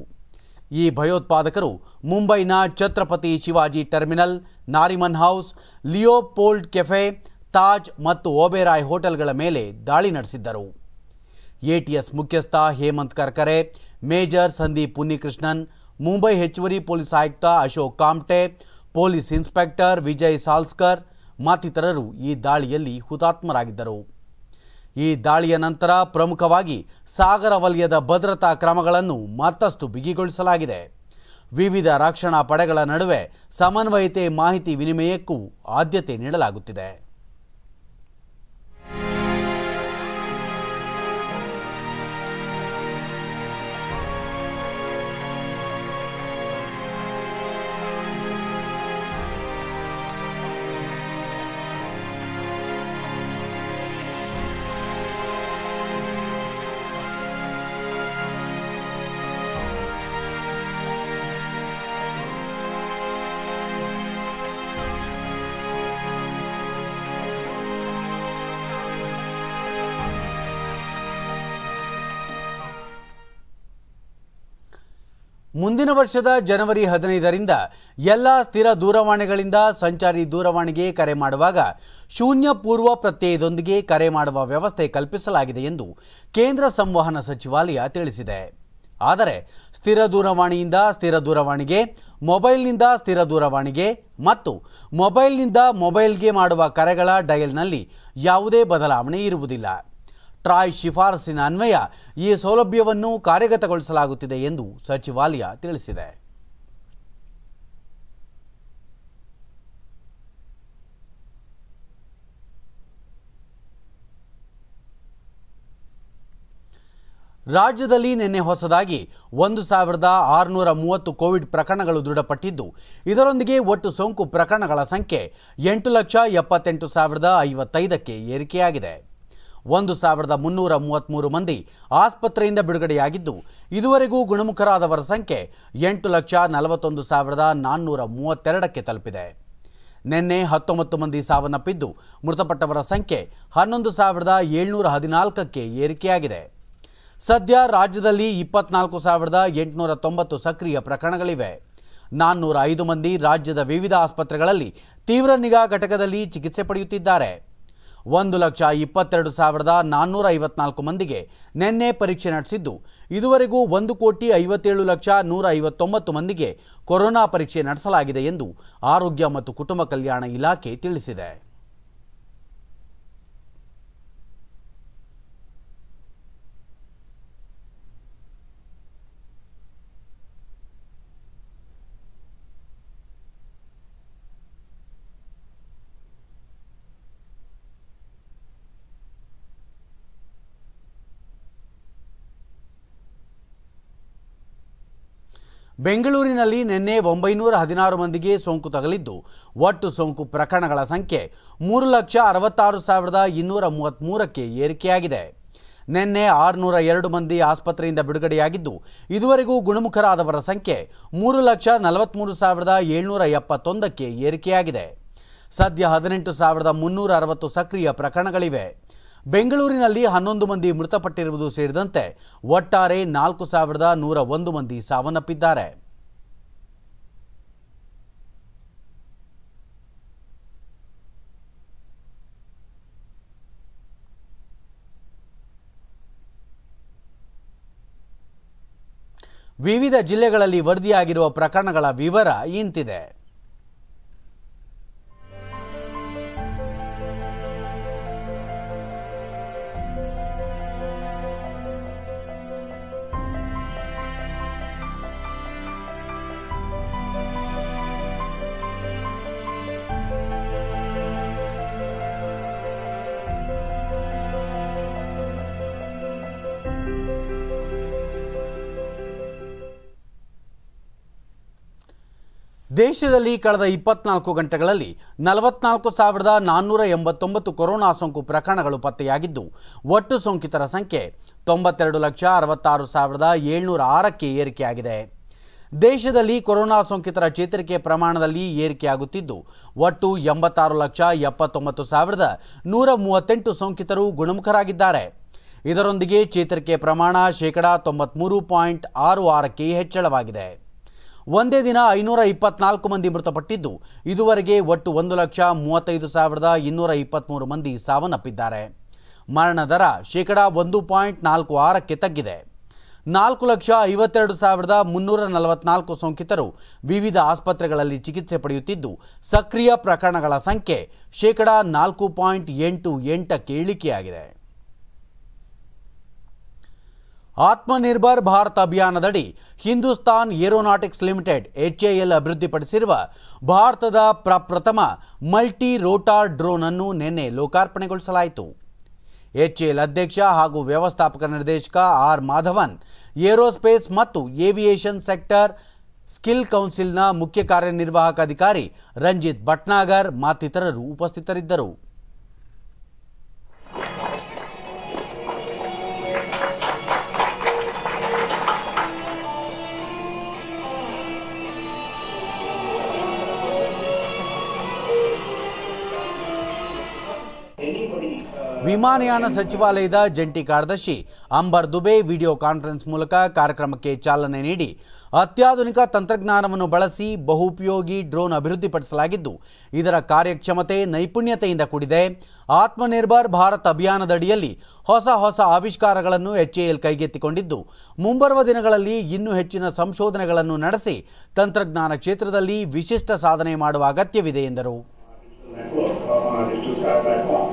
ಈ ಭಯೋತ್ಪಾದಕರು ಮುಂಬೈನ Chhatrapati Shivaji terminal Nariman house Leopold cafe Taj ಮತ್ತು ಓಬೆರಾಯ್ ಹೋಟೆಲ್ಗಳ ಮೇಲೆ ದಾಳಿ ನಡೆಸಿದ್ದರು ಎಟಿಎಸ್ ಮುಖ್ಯಸ್ಥ ಹೇಮಂತ್ ಕರ್ಕರೆ ಮೇಜರ್ ಸಂದೀಪ್ ಪುನ್ನಿಕೃಷ್ಣನ್ ಮುಂಬೈ ಹೆಚ್ಚುವರಿ ಪೊಲೀಸ್ ಆಯುಕ್ತ ಅಶೋಕ್ ಕಾಮ್ಟೆ ಪೊಲೀಸ್ ಇನ್ಸ್ಪೆಕ್ಟರ್ ವಿಜಯ್ ಸಾಲ್ಸ್ಕರ್ ಮತ್ತಿತರರು ಈ ದಾಳಿಯಲ್ಲಿ ಹುತಾತ್ಮರಾಗಿದ್ದರು ಈ ದಾಳಿಯ ನಂತರ ಪ್ರಮುಖವಾಗಿ ಸಾಗರ ವಲಯದ ಭದ್ರತಾ ಕ್ರಮಗಳನ್ನು ಮತ್ತಷ್ಟು ಬಿಗಿಗೊಳಿಸಲಾಗಿದೆ ವಿವಿಧ ರಕ್ಷಣಾ ಪಡೆಗಳ ನಡುವೆ ಸಮನ್ವಯತೆ ಮಾಹಿತಿ ವಿನಿಮಯಕ್ಕೂ ಆದ್ಯತೆ ನೀಡಲಾಗುತ್ತಿದೆ ಮುಂದಿನ ವರ್ಷದ ಜನವರಿ ಹದಿನೈದರಿಂದ ಎಲ್ಲ ಸ್ಥಿರ ದೂರವಾಣಿಗಳಿಂದ ಸಂಚಾರಿ ದೂರವಾಣಿಗೆ ಕರೆ ಮಾಡುವಾಗ ಶೂನ್ಯ ಪೂರ್ವ ಪ್ರತ್ಯಯದೊಂದಿಗೆ ಕರೆ ಮಾಡುವ ವ್ಯವಸ್ಥೆ ಕಲ್ಪಿಸಲಾಗಿದೆ ಎಂದು ಕೇಂದ್ರ ಸಂವಹನ ಸಚಿವಾಲಯ ತಿಳಿಸಿದೆ ಆದರೆ ಸ್ಥಿರ ದೂರವಾಣಿಯಿಂದ ಸ್ಥಿರ ದೂರವಾಣಿಗೆ ಮೊಬೈಲ್ನಿಂದ ಸ್ಥಿರ ದೂರವಾಣಿಗೆ ಮತ್ತು ಮೊಬೈಲ್ನಿಂದ ಮೊಬೈಲ್ಗೆ ಮಾಡುವ ಕರೆಗಳ ಡಯಲ್ನಲ್ಲಿ ಯಾವುದೇ ಬದಲಾವಣೆ ಇರುವುದಿಲ್ಲ ಟ್ರಾಯ್ ಶಿಫಾರಸಿನ ಅನ್ವಯ ಈ ಸೌಲಭ್ಯವನ್ನು ಕಾರ್ಯಗತಗೊಳಿಸಲಾಗುತ್ತಿದೆ ಎಂದು ಸಚಿವಾಲಯ ತಿಳಿಸಿದೆ ರಾಜ್ಯದಲ್ಲಿ ನಿನ್ನೆ ಹೊಸದಾಗಿ ಒಂದು ಸಾವಿರದ ಆರುನೂರ ಮೂವತ್ತು ಕೋವಿಡ್ ಪ್ರಕರಣಗಳು ದೃಢಪಟ್ಟಿದ್ದು ಇದರೊಂದಿಗೆ ಒಟ್ಟು ಸೋಂಕು ಪ್ರಕರಣಗಳ ಸಂಖ್ಯೆ ಎಂಟು ಲಕ್ಷ ಎಪ್ಪತ್ತೆಂಟು ಸಾವಿರದ ಐವತ್ತೈದಕ್ಕೆ ಏರಿಕೆಯಾಗಿದೆ ಒಂದು ಸಾವಿರದ ಮುನ್ನೂರ ಮೂವತ್ತ್ಮೂರು ಮಂದಿ ಆಸ್ಪತ್ರೆಯಿಂದ ಬಿಡುಗಡೆಯಾಗಿದ್ದು ಇದುವರೆಗೂ ಗುಣಮುಖರಾದವರ ಸಂಖ್ಯೆ ಎಂಟು ಲಕ್ಷ ನಲವತ್ತೊಂದು ಸಾವಿರದ ನಾನ್ನೂರ ಮೂವತ್ತೆರಡಕ್ಕೆ ತಲುಪಿದೆ ನಿನ್ನೆ ಹತ್ತೊಂಬತ್ತು ಮಂದಿ ಸಾವನ್ನಪ್ಪಿದ್ದು ಮೃತಪಟ್ಟವರ ಸಂಖ್ಯೆ ಹನ್ನೊಂದು ಸಾವಿರದ ಏಳ್ನೂರ ಹದಿನಾಲ್ಕಕ್ಕೆ ಏರಿಕೆಯಾಗಿದೆ ಸದ್ಯ ರಾಜ್ಯದಲ್ಲಿ ಇಪ್ಪತ್ನಾಲ್ಕು ಸಾವಿರದ ಎಂಟುನೂರ ತೊಂಬತ್ತು ಸಕ್ರಿಯ ಪ್ರಕರಣಗಳಿವೆ ನಾನ್ನೂರ ಐದು ಮಂದಿ ರಾಜ್ಯದ ವಿವಿಧ ಆಸ್ಪತ್ರೆಗಳಲ್ಲಿ ತೀವ್ರ ನಿಗಾ ಘಟಕದಲ್ಲಿ ಚಿಕಿತ್ಸೆ ಪಡೆಯುತ್ತಿದ್ದಾರೆ ಒಂದು ಲಕ್ಷ ಇಪ್ಪತ್ತೆರಡು ಸಾವಿರದ ನಾನ್ನೂರ ಐವತ್ನಾಲ್ಕು ಮಂದಿಗೆ ನಿನ್ನೆ ಪರೀಕ್ಷೆ ನಡೆಸಿದ್ದು ಇದುವರೆಗೂ ಒಂದು ಕೋಟಿ ಐವತ್ತೇಳು ಲಕ್ಷ ನೂರ ಐವತ್ತೊಂಬತ್ತು ಮಂದಿಗೆ ಕೊರೋನಾ ಪರೀಕ್ಷೆ ನಡೆಸಲಾಗಿದೆ ಎಂದು ಆರೋಗ್ಯ ಮತ್ತು ಕುಟುಂಬ ಕಲ್ಯಾಣ ಇಲಾಖೆ ತಿಳಿಸಿದೆ ಬೆಂಗಳೂರಿನಲ್ಲಿ ನಿನ್ನೆ ಒಂಬೈನೂರ ಹದಿನಾರು ಮಂದಿಗೆ ಸೋಂಕು ತಗಲಿದ್ದು ಒಟ್ಟು ಸೋಂಕು ಪ್ರಕರಣಗಳ ಸಂಖ್ಯೆ ಮೂರು ಲಕ್ಷ ಅರವತ್ತಾರು ಸಾವಿರದ ಇನ್ನೂರ ಮೂವತ್ತ್ಮೂರಕ್ಕೆ ಏರಿಕೆಯಾಗಿದೆ ನಿನ್ನೆ ಆರುನೂರ ಎರಡು ಮಂದಿ ಆಸ್ಪತ್ರೆಯಿಂದ ಬಿಡುಗಡೆಯಾಗಿದ್ದು ಇದುವರೆಗೂ ಗುಣಮುಖರಾದವರ ಸಂಖ್ಯೆ ಮೂರು ಲಕ್ಷ ನಲವತ್ತ್ಮೂರು ಸಾವಿರದ ಏಳ್ನೂರ ಎಪ್ಪತ್ತೊಂದಕ್ಕೆ ಏರಿಕೆಯಾಗಿದೆ ಸದ್ಯ ಹದಿನೆಂಟು ಸಾವಿರದ ಮುನ್ನೂರ ಅರವತ್ತು ಸಕ್ರಿಯ ಪ್ರಕರಣಗಳಿವೆ ಬೆಂಗಳೂರಿನಲ್ಲಿ ಹನ್ನೊಂದು ಮಂದಿ ಮೃತಪಟ್ಟಿರುವುದು ಸೇರಿದಂತೆ ಒಟ್ಟಾರೆ ನಾಲ್ಕು ಸಾವಿರದ ನೂರ ಒಂದು ಮಂದಿ ಸಾವನ್ನಪ್ಪಿದ್ದಾರೆ ವಿವಿಧ ಜಿಲ್ಲೆಗಳಲ್ಲಿ ವರದಿಯಾಗಿರುವ ಪ್ರಕರಣಗಳ ವಿವರ ಇಂತಿದೆ ದೇಶದಲ್ಲಿ ಕಳೆದ ಇಪ್ಪತ್ನಾಲ್ಕು ಗಂಟೆಗಳಲ್ಲಿ ನಲವತ್ನಾಲ್ಕು ಸಾವಿರದ ನಾನ್ನೂರ ಎಂಬತ್ತೊಂಬತ್ತು ಕೊರೋನಾ ಸೋಂಕು ಪ್ರಕರಣಗಳು ಪತ್ತೆಯಾಗಿದ್ದು ಒಟ್ಟು ಸೋಂಕಿತರ ಸಂಖ್ಯೆ ತೊಂಬತ್ತೆರಡು ಲಕ್ಷ ಅರವತ್ತಾರು ಸಾವಿರದ ಏಳ್ನೂರ ಆರಕ್ಕೆ ಏರಿಕೆಯಾಗಿದೆ ದೇಶದಲ್ಲಿ ಕೊರೋನಾ ಸೋಂಕಿತರ ಚೇತರಿಕೆ ಪ್ರಮಾಣದಲ್ಲಿ ಏರಿಕೆಯಾಗುತ್ತಿದ್ದು ಒಟ್ಟು ಎಂಬತ್ತಾರು ಲಕ್ಷ ಎಪ್ಪತ್ತೊಂಬತ್ತು ಸಾವಿರದ ನೂರ ಮೂವತ್ತೆಂಟು ಸೋಂಕಿತರು ಗುಣಮುಖರಾಗಿದ್ದಾರೆ ಇದರೊಂದಿಗೆ ಚೇತರಿಕೆ ಪ್ರಮಾಣ ಶೇಕಡಾ ತೊಂಬತ್ತ್ಮೂರು ಪಾಯಿಂಟ್ ಆರು ಆರಕ್ಕೆ ಹೆಚ್ಚಳವಾಗಿದೆ ಒಂದೇ ದಿನ ಐನೂರ ಇಪ್ಪತ್ನಾಲ್ಕು ಮಂದಿ ಮೃತಪಟ್ಟಿದ್ದು ಇದುವರೆಗೆ ಒಟ್ಟು ಒಂದು ಲಕ್ಷ ಮೂವತ್ತೈದು ಸಾವಿರದ ಇನ್ನೂರ ಇಪ್ಪತ್ತ್ಮೂರು ಮಂದಿ ಸಾವನ್ನಪ್ಪಿದ್ದಾರೆ ಮರಣ ದರ ಶೇಕಡಾ ಒಂದು ಪಾಯಿಂಟ್ ನಾಲ್ಕು ಆರಕ್ಕೆ ತಗ್ಗಿದೆ ನಾಲ್ಕು ಲಕ್ಷ ಐವತ್ತೆರಡು ಸಾವಿರದ ಮುನ್ನೂರ ನಲವತ್ನಾಲ್ಕು ಸೋಂಕಿತರು ವಿವಿಧ ಆಸ್ಪತ್ರೆಗಳಲ್ಲಿ ಚಿಕಿತ್ಸೆ ಪಡೆಯುತ್ತಿದ್ದು ಸಕ್ರಿಯ ಪ್ರಕರಣಗಳ ಸಂಖ್ಯೆ ಶೇಕಡಾ ನಾಲ್ಕು ಪಾಯಿಂಟ್ ಎಂಟು ಎಂಟಕ್ಕೆ ಇಳಿಕೆಯಾಗಿದೆ ಆತ್ಮನಿರ್ಭರ್ ಭಾರತ್ ಅಭಿಯಾನದಡಿ ಹಿಂದೂಸ್ತಾನ್ ಏರೋನಾಟಿಕ್ಸ್ ಲಿಮಿಟೆಡ್ ಎಚ್ಎಎಲ್ ಅಭಿವೃದ್ಧಿಪಡಿಸಿರುವ ಭಾರತದ ಪ್ರಪ್ರಥಮ ಮಲ್ಟಿ ರೋಟಾರ್ ಡ್ರೋನ್ ಅನ್ನು ನಿನ್ನೆ ಲೋಕಾರ್ಪಣೆಗೊಳಿಸಲಾಯಿತು ಎಚ್ಎಎಲ್ ಅಧ್ಯಕ್ಷ ಹಾಗೂ ವ್ಯವಸ್ಥಾಪಕ ನಿರ್ದೇಶಕ ಆರ್ ಮಾಧವನ್ ಏರೋಸ್ಪೇಸ್ ಮತ್ತು ಏವಿಯೇಷನ್ ಸೆಕ್ಟರ್ ಸ್ಕಿಲ್ ಕೌನ್ಸಿಲ್ನ ಮುಖ್ಯ ಕಾರ್ಯನಿರ್ವಾಹಕ ಅಧಿಕಾರಿ ರಂಜಿತ್ ಭಟ್ನಾಗರ್ ಮತ್ತಿತರರು ಉಪಸ್ಥಿತರಿದ್ದರು ವಿಮಾನಯಾನ ಸಚಿವಾಲಯದ ಜಂಟಿ ಕಾರ್ಯದರ್ಶಿ ಅಂಬರ್ ದುಬೆ ವಿಡಿಯೋ ಕಾನ್ಫರೆನ್ಸ್ ಮೂಲಕ ಕಾರ್ಯಕ್ರಮಕ್ಕೆ ಚಾಲನೆ ನೀಡಿ ಅತ್ಯಾಧುನಿಕ ತಂತ್ರಜ್ಞಾನವನ್ನು ಬಳಸಿ ಬಹುಪಯೋಗಿ ಡ್ರೋನ್ ಅಭಿವೃದ್ಧಿಪಡಿಸಲಾಗಿದ್ದು ಇದರ ಕಾರ್ಯಕ್ಷಮತೆ ನೈಪುಣ್ಯತೆಯಿಂದ ಕೂಡಿದೆ ಆತ್ಮನಿರ್ಭರ್ ಭಾರತ್ ಅಭಿಯಾನದಡಿಯಲ್ಲಿ ಹೊಸ ಹೊಸ ಆವಿಷ್ಕಾರಗಳನ್ನು ಎಚ್ಎಎಲ್ ಕೈಗೆತ್ತಿಕೊಂಡಿದ್ದು ಮುಂಬರುವ ದಿನಗಳಲ್ಲಿ ಇನ್ನೂ ಹೆಚ್ಚಿನ ಸಂಶೋಧನೆಗಳನ್ನು ನಡೆಸಿ ತಂತ್ರಜ್ಞಾನ ಕ್ಷೇತ್ರದಲ್ಲಿ ವಿಶಿಷ್ಟ ಸಾಧನೆ ಮಾಡುವ ಅಗತ್ಯವಿದೆ ಎಂದರು uh,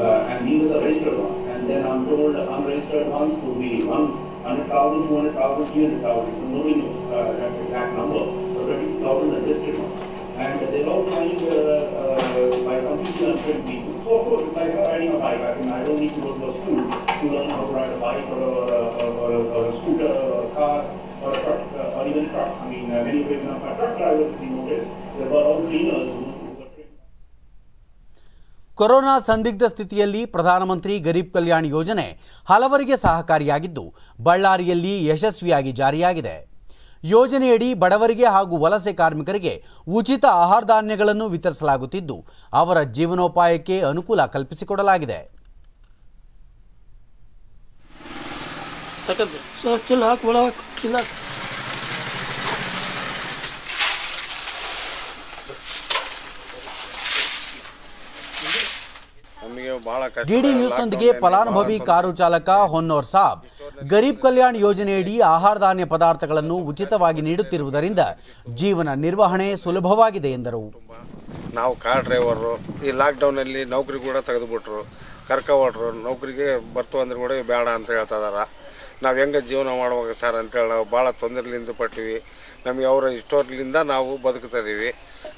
Uh, and these are the registered ones. And then I'm told unregistered ones could be 100,000, 200,000, 300,000. Nobody knows uh, that exact number. So 20,000 ones. And they'll all find uh, by completely untrained people. So of course, it's like riding a bike. I mean, I don't need to go to a school to learn how to ride a bike or a, or a, or a scooter or a car or a truck or even a truck. I mean, many of them are truck drivers, if you notice. They were all cleaners corona ಸಂದಿಗ್ಧ ಸ್ಥಿತಿಯಲ್ಲಿ ಪ್ರಧಾನಮಂತ್ರಿ ಗರೀಬ್ ಕಲ್ಯಾಣ್ ಯೋಜನೆ ಹಲವರಿಗೆ ಸಹಕಾರಿಯಾಗಿದ್ದು ಬಳ್ಳಾರಿಯಲ್ಲಿ ಯಶಸ್ವಿಯಾಗಿ ಜಾರಿಯಾಗಿದೆ ಯೋಜನೆಯಡಿ ಬಡವರಿಗೆ ಹಾಗೂ ವಲಸೆ ಕಾರ್ಮಿಕರಿಗೆ ಉಚಿತ ಆಹಾರ ಧಾನ್ಯಗಳನ್ನು ವಿತರಿಸಲಾಗುತ್ತಿದ್ದು ಅವರ ಜೀವನೋಪಾಯಕ್ಕೆ ಅನುಕೂಲ ಕಲ್ಪಿಸಿಕೊಡಲಾಗಿದೆ ಸರ್ ಚಲೋ ಹಾಕಿ ಡಿಡಿ ನ್ಯೂಸ್ನೊಂದಿಗೆ ಫಲಾನುಭವಿ ಕಾರು ಚಾಲಕ ಹೊನ್ನೋರ್ ಸಾಬ್ ಗರೀಬ್ ಕಲ್ಯಾಣ್ ಯೋಜನೆಯಡಿ ಆಹಾರ ಧಾನ್ಯ ಪದಾರ್ಥಗಳನ್ನು ಉಚಿತವಾಗಿ ನೀಡುತ್ತಿರುವುದರಿಂದ ಜೀವನ ನಿರ್ವಹಣೆ ಸುಲಭವಾಗಿದೆ ಎಂದರು ನಾವು ಕಾರ್ ಡ್ರೈವರ್ ಈ ಲಾಕ್ಡೌನಲ್ಲಿ ನೌಕರಿ ಕೂಡ ತೆಗೆದುಬಿಟ್ರು ಕರ್ಕೊಬಿಟ್ರು ನೌಕರಿಗೆ ಬರ್ತು ಅಂದ್ರೆ ಕೂಡ ಬೇಡ ಅಂತ ಹೇಳ್ತಾ ಇದಾರೆ ನಾವು ಹೆಂಗೆ ಜೀವನ ಮಾಡುವಾಗ ಸರ್ ಅಂತೇಳಿ ನಾವು ಭಾಳ ತೊಂದರೆಲಿಂದ ಪಟ್ಟಿವಿ ನಮಗೆ ಅವರ ಇಷ್ಟೋರ್ಲಿಂದ ನಾವು ಬದುಕ್ತಿದ್ದೀವಿ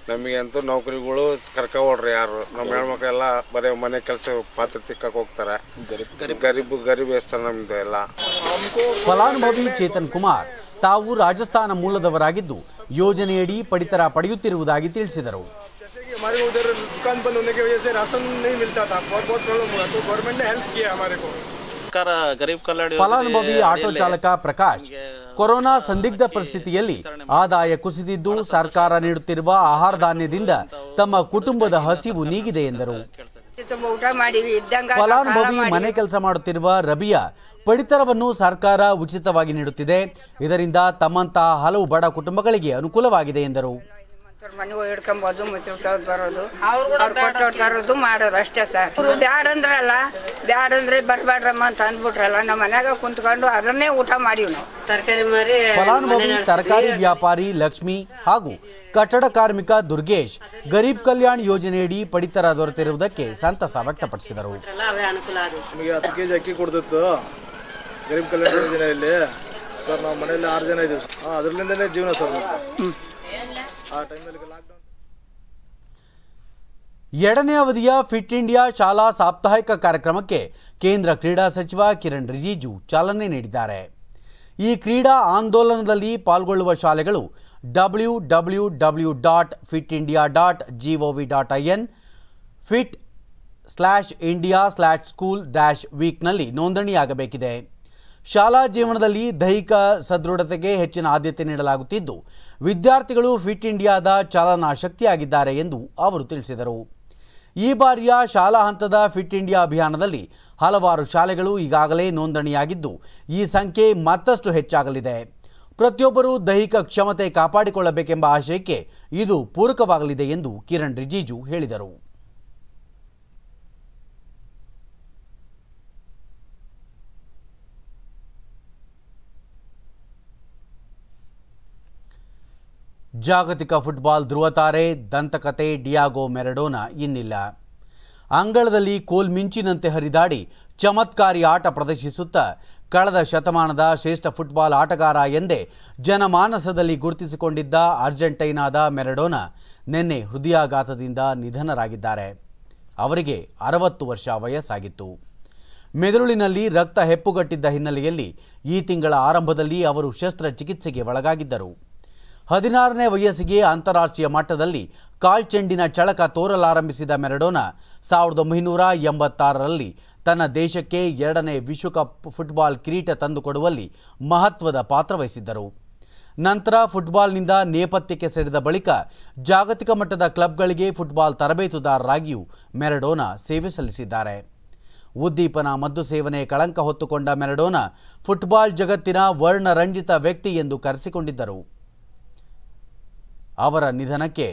ನಮಗೆ ಅಂತೂ ನೌಕರಿಗಳು ಕರ್ಕೊಳ್ರಿ ಯಾರು ನಮ್ಮ ಹೆಣ್ಮಕ್ಳೆಲ್ಲ ಬರೀ ಮನೆ ಕೆಲಸ ಪಾತ್ರ ತಿಕ್ಕಕ್ಕೆ ಹೋಗ್ತಾರೆ ಗರೀಬ್ ಗರೀಬ್ ಹೆಸರು ನಮ್ಮದು ಎಲ್ಲ ಫಲಾನುಭವಿ ಚೇತನ್ ಕುಮಾರ್ ತಾವು ರಾಜಸ್ಥಾನ ಮೂಲದವರಾಗಿದ್ದು ಯೋಜನೆಯಡಿ ಪಡಿತರ ಪಡೆಯುತ್ತಿರುವುದಾಗಿ ತಿಳಿಸಿದರು ಮರೆ ಉದರ ದುಕಾನ್ ಬಂದ್ होने की ರಾಸನ್ से राशन नहीं मिलता था और बहुत प्रॉब्लम ಸರ್ಕಾರ ಫಲಾನುಭವಿ ಆಟೋ ಚಾಲಕ ಪ್ರಕಾಶ್ ಕೊರೋನಾ ಸಂದಿಗ್ಧ ಪರಿಸ್ಥಿತಿಯಲ್ಲಿ ಆದಾಯ ಕುಸಿದಿದ್ದು ಸರ್ಕಾರ ನೀಡುತ್ತಿರುವ ಆಹಾರ ಧಾನ್ಯದಿಂದ ತಮ್ಮ ಕುಟುಂಬದ ಹಸಿವು ನೀಗಿದೆ ಎಂದರು ಫಲಾನುಭವಿ ಮನೆ ಕೆಲಸ ಮಾಡುತ್ತಿರುವ ರಬಿಯ ಪಡಿತರವನ್ನು ಸರ್ಕಾರ ಉಚಿತವಾಗಿ ನೀಡುತ್ತಿದೆ ಇದರಿಂದ ತಮ್ಮಂತಹ ಹಲವು ಬಡ ಕುಟುಂಬಗಳಿಗೆ ಅನುಕೂಲವಾಗಿದೆ ಎಂದರು ಮನೆ ಹಿಡ್ಕೊಂಬೋದು ಮೊಸರು ತಗೊಂಡು ಬರೋದು ಅವ್ರು ಕೊಟ್ಟು ತರೋದು ಮಾಡೋದು ಅಷ್ಟೇ ಸರ್ ಇವ್ರು ಬ್ಯಾಡ ಅಂದ್ರಲ್ಲ ಬ್ಯಾಡ ಅಂದ್ರೆ ಬರ್ಬೇಡ್ರಮ್ಮ ಅಂತ ಅಂದ್ಬಿಟ್ರಲ್ಲ ನಮ್ಮ ಮನ್ಯಾಗ ಕುಂತ್ಕೊಂಡು ಅದನ್ನೇ ಊಟ ಮಾಡಿವಿ ನಾವು ತರಕಾರಿ ಮಾರಿ ಫಲಾನುಭವಿ ತರಕಾರಿ ವ್ಯಾಪಾರಿ ಲಕ್ಷ್ಮಿ ಹಾಗೂ ಕಟ್ಟಡ ಕಾರ್ಮಿಕ ದುರ್ಗೇಶ್ ಗರೀಬ್ ಕಲ್ಯಾಣ್ ಯೋಜನೆಯಡಿ ಪಡಿತರ ದೊರೆತಿರುವುದಕ್ಕೆ ಸಂತಸ ವ್ಯಕ್ತಪಡಿಸಿದರು ಹತ್ತು ಕೆಜಿ ಅಕ್ಕಿ ಕೊಡ್ತಿತ್ತು ಗರೀಬ್ ಕಲ್ಯಾಣ ಯೋಜನೆಯಲ್ಲಿ ಸರ್ ನಾವು ಮನೆಯಲ್ಲಿ ಆರು ಜನ ಇದ್ದೀವಿ ಅದರಲ್ಲಿಂದಲೇ ಜೀವನ ಸರ್ ಎರಡನೇ ಅವಧಿಯ ಫಿಟ್ ಇಂಡಿಯಾ ಶಾಲಾ ಸಾಪ್ತಾಹಿಕ ಕಾರ್ಯಕ್ರಮಕ್ಕೆ ಕೇಂದ್ರ ಕ್ರೀಡಾ ಸಚಿವ ಕಿರಣ್ ರಿಜಿಜು ಚಾಲನೆ ನೀಡಿದ್ದಾರೆ ಈ ಕ್ರೀಡಾ ಆಂದೋಲನದಲ್ಲಿ ಪಾಲ್ಗೊಳ್ಳುವ ಶಾಲೆಗಳು W W W dot fit India dot G O V dot I N fit slash India slash school dash ವೀಕ್ನಲ್ಲಿ ನೋಂದಣಿಯಾಗಬೇಕಿದೆ ಶಾಲಾ ಜೀವನದಲ್ಲಿ ದೈಹಿಕ ಸದೃಢತೆಗೆ ಹೆಚ್ಚಿನ ಆದ್ಯತೆ ನೀಡಲಾಗುತ್ತಿದ್ದು ವಿದ್ಯಾರ್ಥಿಗಳು ಫಿಟ್ ಇಂಡಿಯಾದ ಚಾಲನಾ ಶಕ್ತಿಯಾಗಿದ್ದಾರೆ ಎಂದು ಅವರು ತಿಳಿಸಿದರು ಈ ಬಾರಿಯ ಶಾಲಾ ಹಂತದ ಫಿಟ್ ಇಂಡಿಯಾ ಅಭಿಯಾನದಲ್ಲಿ ಹಲವಾರು ಶಾಲೆಗಳು ಈಗಾಗಲೇ ನೋಂದಣಿಯಾಗಿದ್ದು ಈ ಸಂಖ್ಯೆ ಮತ್ತಷ್ಟು ಹೆಚ್ಚಾಗಲಿದೆ ಪ್ರತಿಯೊಬ್ಬರೂ ದೈಹಿಕ ಕ್ಷಮತೆ ಕಾಪಾಡಿಕೊಳ್ಳಬೇಕೆಂಬ ಆಶಯಕ್ಕೆ ಇದು ಪೂರಕವಾಗಲಿದೆ ಎಂದು ಕಿರಣ್ ರಿಜಿಜು ಹೇಳಿದರು ಜಾಗತಿಕ ಫುಟ್ಬಾಲ್ ಧ್ರುವತಾರೆ ದಂತಕತೆ ಡಿಯಾಗೋ ಮೆರಡೋನಾ ಇನ್ನಿಲ್ಲ ಅಂಗಳದಲ್ಲಿ ಕೋಲ್ಮಿಂಚಿನಂತೆ ಹರಿದಾಡಿ ಚಮತ್ಕಾರಿ ಆಟ ಪ್ರದರ್ಶಿಸುತ್ತಾ ಕಳೆದ ಶತಮಾನದ ಶ್ರೇಷ್ಠ ಫುಟ್ಬಾಲ್ ಆಟಗಾರ ಎಂದೇ ಜನಮಾನಸದಲ್ಲಿ ಗುರುತಿಸಿಕೊಂಡಿದ್ದ ಅರ್ಜೆಂಟೈನಾದ ಮೆರಡೋನಾ ನಿನ್ನೆ ಹೃದಯಾಘಾತದಿಂದ ನಿಧನರಾಗಿದ್ದಾರೆ ಅವರಿಗೆ ಅರವತ್ತು ವರ್ಷ ವಯಸ್ಸಾಗಿತ್ತು ಮೆದುಳಿನಲ್ಲಿ ರಕ್ತ ಹೆಪ್ಪುಗಟ್ಟಿದ್ದ ಹಿನ್ನೆಲೆಯಲ್ಲಿ ಈ ತಿಂಗಳ ಆರಂಭದಲ್ಲಿ ಅವರು ಶಸ್ತ್ರಚಿಕಿತ್ಸೆಗೆ ಒಳಗಾಗಿದ್ದರು ಹದಿನಾರನೇ ವಯಸ್ಸಿಗೆ ಅಂತಾರಾಷ್ಟ್ರೀಯ ಮಟ್ಟದಲ್ಲಿ ಕಾಲ್ಚೆಂಡಿನ ಚಳಕ ತೋರಲಾರಂಭಿಸಿದ ಮೆರಡೋನಾ ಸಾವಿರದ ಒಂಬೈನೂರ ಎಂಬತ್ತಾರರಲ್ಲಿ ತನ್ನ ದೇಶಕ್ಕೆ ಎರಡನೇ ವಿಶ್ವಕಪ್ ಫುಟ್ಬಾಲ್ ಕಿರೀಟ ತಂದುಕೊಡುವಲ್ಲಿ ಮಹತ್ವದ ಪಾತ್ರ ವಹಿಸಿದ್ದರು ನಂತರ ಫುಟ್ಬಾಲ್ನಿಂದ ನೇಪಥ್ಯಕ್ಕೆ ಸೇರಿದ ಬಳಿಕ ಜಾಗತಿಕ ಮಟ್ಟದ ಕ್ಲಬ್ಗಳಿಗೆ ಫುಟ್ಬಾಲ್ ತರಬೇತುದಾರರಾಗಿಯೂ ಮೆರಡೋನಾ ಸೇವೆ ಸಲ್ಲಿಸಿದ್ದಾರೆ ಉದ್ದೀಪನ ಮದ್ದು ಸೇವನೆ ಕಳಂಕ ಹೊತ್ತುಕೊಂಡ ಮೆರಡೋನಾ ಫುಟ್ಬಾಲ್ ಜಗತ್ತಿನ ವರ್ಣರಂಜಿತ ವ್ಯಕ್ತಿ ಎಂದು ಕರೆಸಿಕೊಂಡಿದ್ದರು ಅವರ ನಿಧನಕ್ಕೆ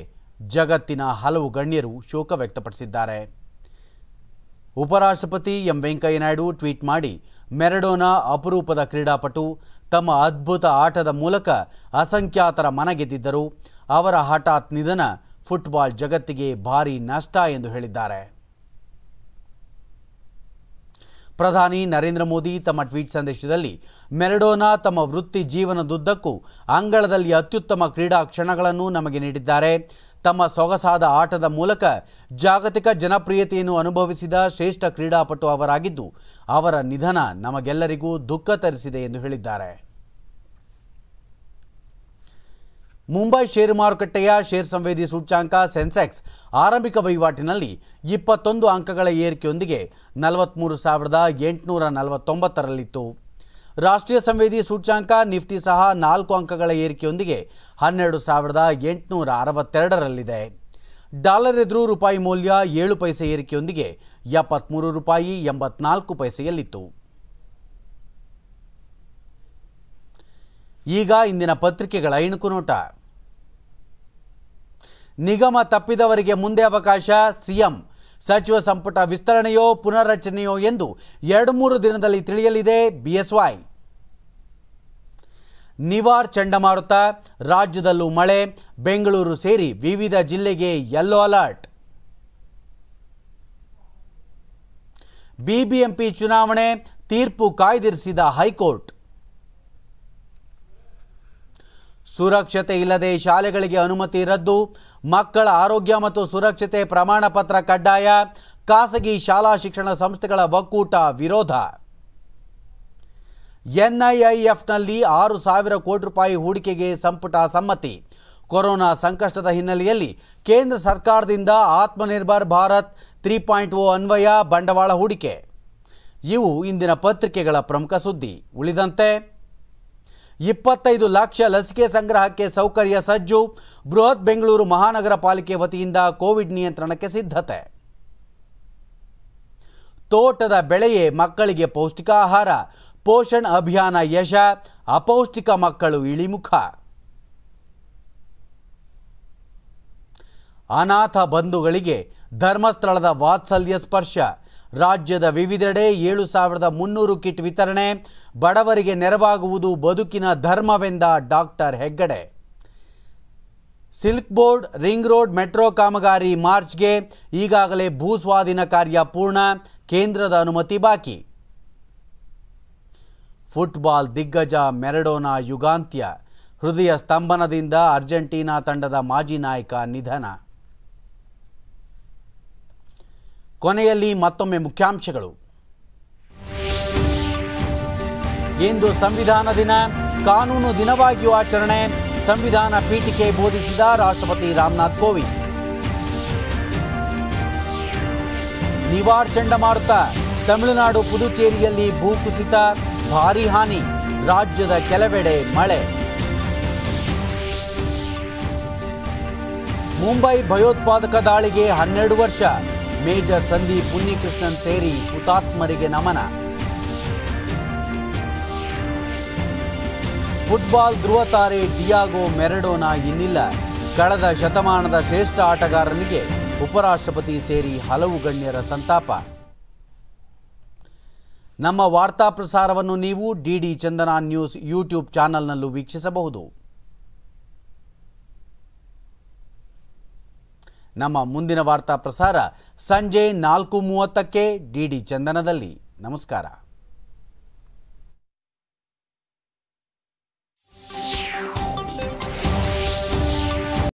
ಜಗತ್ತಿನ ಹಲವು ಗಣ್ಯರು ಶೋಕ ವ್ಯಕ್ತಪಡಿಸಿದ್ದಾರೆ ಉಪರಾಷ್ಟ್ರಪತಿ ಎಂ ವೆಂಕಯ್ಯನಾಯ್ಡು ಟ್ವೀಟ್ ಮಾಡಿ ಮೆರಡೋನಾ ಅಪರೂಪದ ಕ್ರೀಡಾಪಟು ತಮ್ಮ ಅದ್ಭುತ ಆಟದ ಮೂಲಕ ಅಸಂಖ್ಯಾತರ ಮನಗೆದ್ದಿದ್ದರು ಅವರ ಹಠಾತ್ ನಿಧನ ಫುಟ್ಬಾಲ್ ಜಗತ್ತಿಗೆ ಭಾರೀ ನಷ್ಟ ಎಂದು ಹೇಳಿದ್ದಾರೆ ಪ್ರಧಾನಿ ನರೇಂದ್ರ ಮೋದಿ ತಮ್ಮ ಟ್ವೀಟ್ ಸಂದೇಶದಲ್ಲಿ ಮೆರಡೋನಾ ತಮ್ಮ ವೃತ್ತಿ ಜೀವನದುದ್ದಕ್ಕೂ ಅಂಗಳದಲ್ಲಿ ಅತ್ಯುತ್ತಮ ಕ್ರೀಡಾ ಕ್ಷಣಗಳನ್ನು ನಮಗೆ ನೀಡಿದ್ದಾರೆ ತಮ್ಮ ಸೊಗಸಾದ ಆಟದ ಮೂಲಕ ಜಾಗತಿಕ ಜನಪ್ರಿಯತೆಯನ್ನು ಅನುಭವಿಸಿದ ಶ್ರೇಷ್ಠ ಕ್ರೀಡಾಪಟು ಅವರಾಗಿದ್ದು ಅವರ ನಿಧನ ನಮಗೆಲ್ಲರಿಗೂ ದುಃಖ ತರಿಸಿದೆ ಎಂದು ಹೇಳಿದ್ದಾರೆ ಮುಂಬೈ ಷೇರು ಮಾರುಕಟ್ಟೆಯ ಷೇರ್ ಸಂವೇದಿ ಸೂಚ್ಯಾಂಕ ಸೆನ್ಸೆಕ್ಸ್ ಆರಂಭಿಕ ವಹಿವಾಟಿನಲ್ಲಿ ಇಪ್ಪತ್ತೊಂದು ಅಂಕಗಳ ಏರಿಕೆಯೊಂದಿಗೆ ನಲವತ್ತ್ಮೂರು ಸಾವಿರದ ಎಂಟುನೂರ ನಲವತ್ತೊಂಬತ್ತರಲ್ಲಿತ್ತು ರಾಷ್ಟ್ರೀಯ ಸಂವೇದಿ ಸೂಚ್ಯಾಂಕ ನಿಫ್ಟಿ ಸಹ ನಾಲ್ಕು ಅಂಕಗಳ ಏರಿಕೆಯೊಂದಿಗೆ ಹನ್ನೆರಡು ಸಾವಿರದ ಎಂಟುನೂರ ಅರವತ್ತೆರಡರಲ್ಲಿದೆ ಡಾಲರ್ ಎದುರು ರೂಪಾಯಿ ಮೌಲ್ಯ ಏಳು ಪೈಸೆ ಏರಿಕೆಯೊಂದಿಗೆ ಎಪ್ಪತ್ತ್ಮೂರು ರೂಪಾಯಿ ಎಂಬತ್ನಾಲ್ಕು ಪೈಸೆಯಲ್ಲಿತ್ತು ಈಗ ಇಂದಿನ ಪತ್ರಿಕೆಗಳ ಇಣುಕು ನೋಟ ನಿಗಮ ತಪ್ಪಿದವರಿಗೆ ಮುಂದೆ ಅವಕಾಶ ಸಿಎಂ ಸಚಿವ ಸಂಪುಟ ವಿಸ್ತರಣೆಯೋ ಪುನರ್ರಚನೆಯೋ ಎಂದು ಎರಡು ಮೂರು ದಿನದಲ್ಲಿ ತಿಳಿಯಲಿದೆ ಬಿಎಸ್ವೈ ನಿವಾರ್ ಚಂಡಮಾರುತ ರಾಜ್ಯದಲ್ಲೂ ಮಳೆ ಬೆಂಗಳೂರು ಸೇರಿ ವಿವಿಧ ಜಿಲ್ಲೆಗೆ ಯೆಲ್ಲೋ ಅಲರ್ಟ್ ಬಿಬಿಎಂಪಿ ಚುನಾವಣೆ ತೀರ್ಪು ಕಾಯ್ದಿರಿಸಿದ ಹೈಕೋರ್ಟ್ ಸುರಕ್ಷತೆ ಇಲ್ಲದೆ ಶಾಲೆಗಳಿಗೆ ಅನುಮತಿ ರದ್ದು ಮಕ್ಕಳ ಆರೋಗ್ಯ ಮತ್ತು ಸುರಕ್ಷತೆ ಪ್ರಮಾಣ ಪತ್ರ ಕಡ್ಡಾಯ ಖಾಸಗಿ ಶಾಲಾ ಶಿಕ್ಷಣ ಸಂಸ್ಥೆಗಳ ಒಕ್ಕೂಟ ವಿರೋಧ ಎನ್ಐಐಎಫ್ನಲ್ಲಿ ಆರು ಸಾವಿರ ಕೋಟಿ ರೂಪಾಯಿ ಹೂಡಿಕೆಗೆ ಸಂಪುಟ ಸಮ್ಮತಿ ಕೊರೋನಾ ಸಂಕಷ್ಟದ ಹಿನ್ನೆಲೆಯಲ್ಲಿ ಕೇಂದ್ರ ಸರ್ಕಾರದಿಂದ Atmanirbhar Bharat three point O ಅನ್ವಯ ಬಂಡವಾಳ ಹೂಡಿಕೆ ಇವು ಇಂದಿನ ಪತ್ರಿಕೆಗಳ ಪ್ರಮುಖ ಸುದ್ದಿ ಉಳಿದಂತೆ ಇಪ್ಪತ್ತೈದು ಲಕ್ಷ ಲಸಿಕೆ ಸಂಗ್ರಹಕ್ಕೆ ಸೌಕರ್ಯ ಸಜ್ಜು ಬೃಹತ್ ಬೆಂಗಳೂರು ಮಹಾನಗರ ಪಾಲಿಕೆ ವತಿಯಿಂದ ಕೋವಿಡ್ ನಿಯಂತ್ರಣಕ್ಕೆ ಸಿದ್ಧತೆ ತೋಟದ ಬೆಳೆಯೇ ಮಕ್ಕಳಿಗೆ ಪೌಷ್ಟಿಕ ಆಹಾರ ಪೋಷಣ್ ಅಭಿಯಾನ ಯಶ ಅಪೌಷ್ಟಿಕ ಮಕ್ಕಳು ಇಳಿಮುಖ ಅನಾಥ ಬಂಧುಗಳಿಗೆ ಧರ್ಮಸ್ಥಳದ ವಾತ್ಸಲ್ಯ ಸ್ಪರ್ಶ ರಾಜ್ಯದ ವಿವಿಧೆಡೆ ಏಳು ಸಾವಿರದ ಮುನ್ನೂರು ಕಿಟ್ ವಿತರಣೆ ಬಡವರಿಗೆ ನೆರವಾಗುವುದು ಬದುಕಿನ ಧರ್ಮವೆಂದ doctor Heggade silk board ring road metro ಕಾಮಗಾರಿ ಮಾರ್ಚ್ಗೆ ಈಗಾಗಲೇ ಭೂಸ್ವಾಧೀನ ಕಾರ್ಯ ಪೂರ್ಣ ಕೇಂದ್ರದ ಅನುಮತಿ ಬಾಕಿ ಫುಟ್ಬಾಲ್ ದಿಗ್ಗಜ ಮೆರಡೋನಾ ಯುಗಾಂತ್ಯ ಹೃದಯ ಸ್ತಂಭನದಿಂದ ಅರ್ಜೆಂಟೀನಾ ತಂಡದ ಮಾಜಿ ನಾಯಕ ನಿಧನ ಕೊನೆಯಲ್ಲಿ ಮತ್ತೊಮ್ಮೆ ಮುಖ್ಯಾಂಶಗಳು ಇಂದು ಸಂವಿಧಾನ ದಿನ ಕಾನೂನು ದಿನವಾಗಿಯೂ ಆಚರಣೆ ಸಂವಿಧಾನ ಪೀಠಿಕೆ ಬೋಧಿಸಿದ ರಾಷ್ಟ್ರಪತಿ ರಾಮನಾಥ್ ಕೋವಿಂದ್ ನಿವಾರ್ ಚಂಡಮಾರುತ ತಮಿಳುನಾಡು ಪುದುಚೇರಿಯಲ್ಲಿ ಭೂಕುಸಿತ ಭಾರೀ ಹಾನಿ ರಾಜ್ಯದ ಕೆಲವೆಡೆ ಮಳೆ ಮುಂಬೈ ಭಯೋತ್ಪಾದಕ ದಾಳಿಗೆ ಹನ್ನೆರಡು ವರ್ಷ ಮೇಜರ್ ಸಂದೀಪ್ ಪುನ್ನಿಕೃಷ್ಣನ್ ಸೇರಿ ಹುತಾತ್ಮರಿಗೆ ನಮನ ಫುಟ್ಬಾಲ್ ಧ್ರುವ ತಾರೆ ಡಿಯಾಗೋ ಮೆರಡೋನಾ ಇನ್ನಿಲ್ಲ ಕಳೆದ ಶತಮಾನದ ಶ್ರೇಷ್ಠ ಆಟಗಾರನಿಗೆ ಉಪರಾಷ್ಟ್ರಪತಿ ಸೇರಿ ಹಲವು ಗಣ್ಯರ ಸಂತಾಪ ನಮ್ಮ ವಾರ್ತಾ ಪ್ರಸಾರವನ್ನು ನೀವು ಡಿಡಿ ಚಂದನ ನ್ಯೂಸ್ ಯೂಟ್ಯೂಬ್ ಚಾನೆಲ್ನಲ್ಲೂ ವೀಕ್ಷಿಸಬಹುದು ನಮ್ಮ ಮುಂದಿನ ವಾರ್ತಾ ಪ್ರಸಾರ ಸಂಜೆ ನಾಲ್ಕು ಮೂವತ್ತಕ್ಕೆ ಡಿಡಿ ಚಂದನದಲ್ಲಿ ನಮಸ್ಕಾರ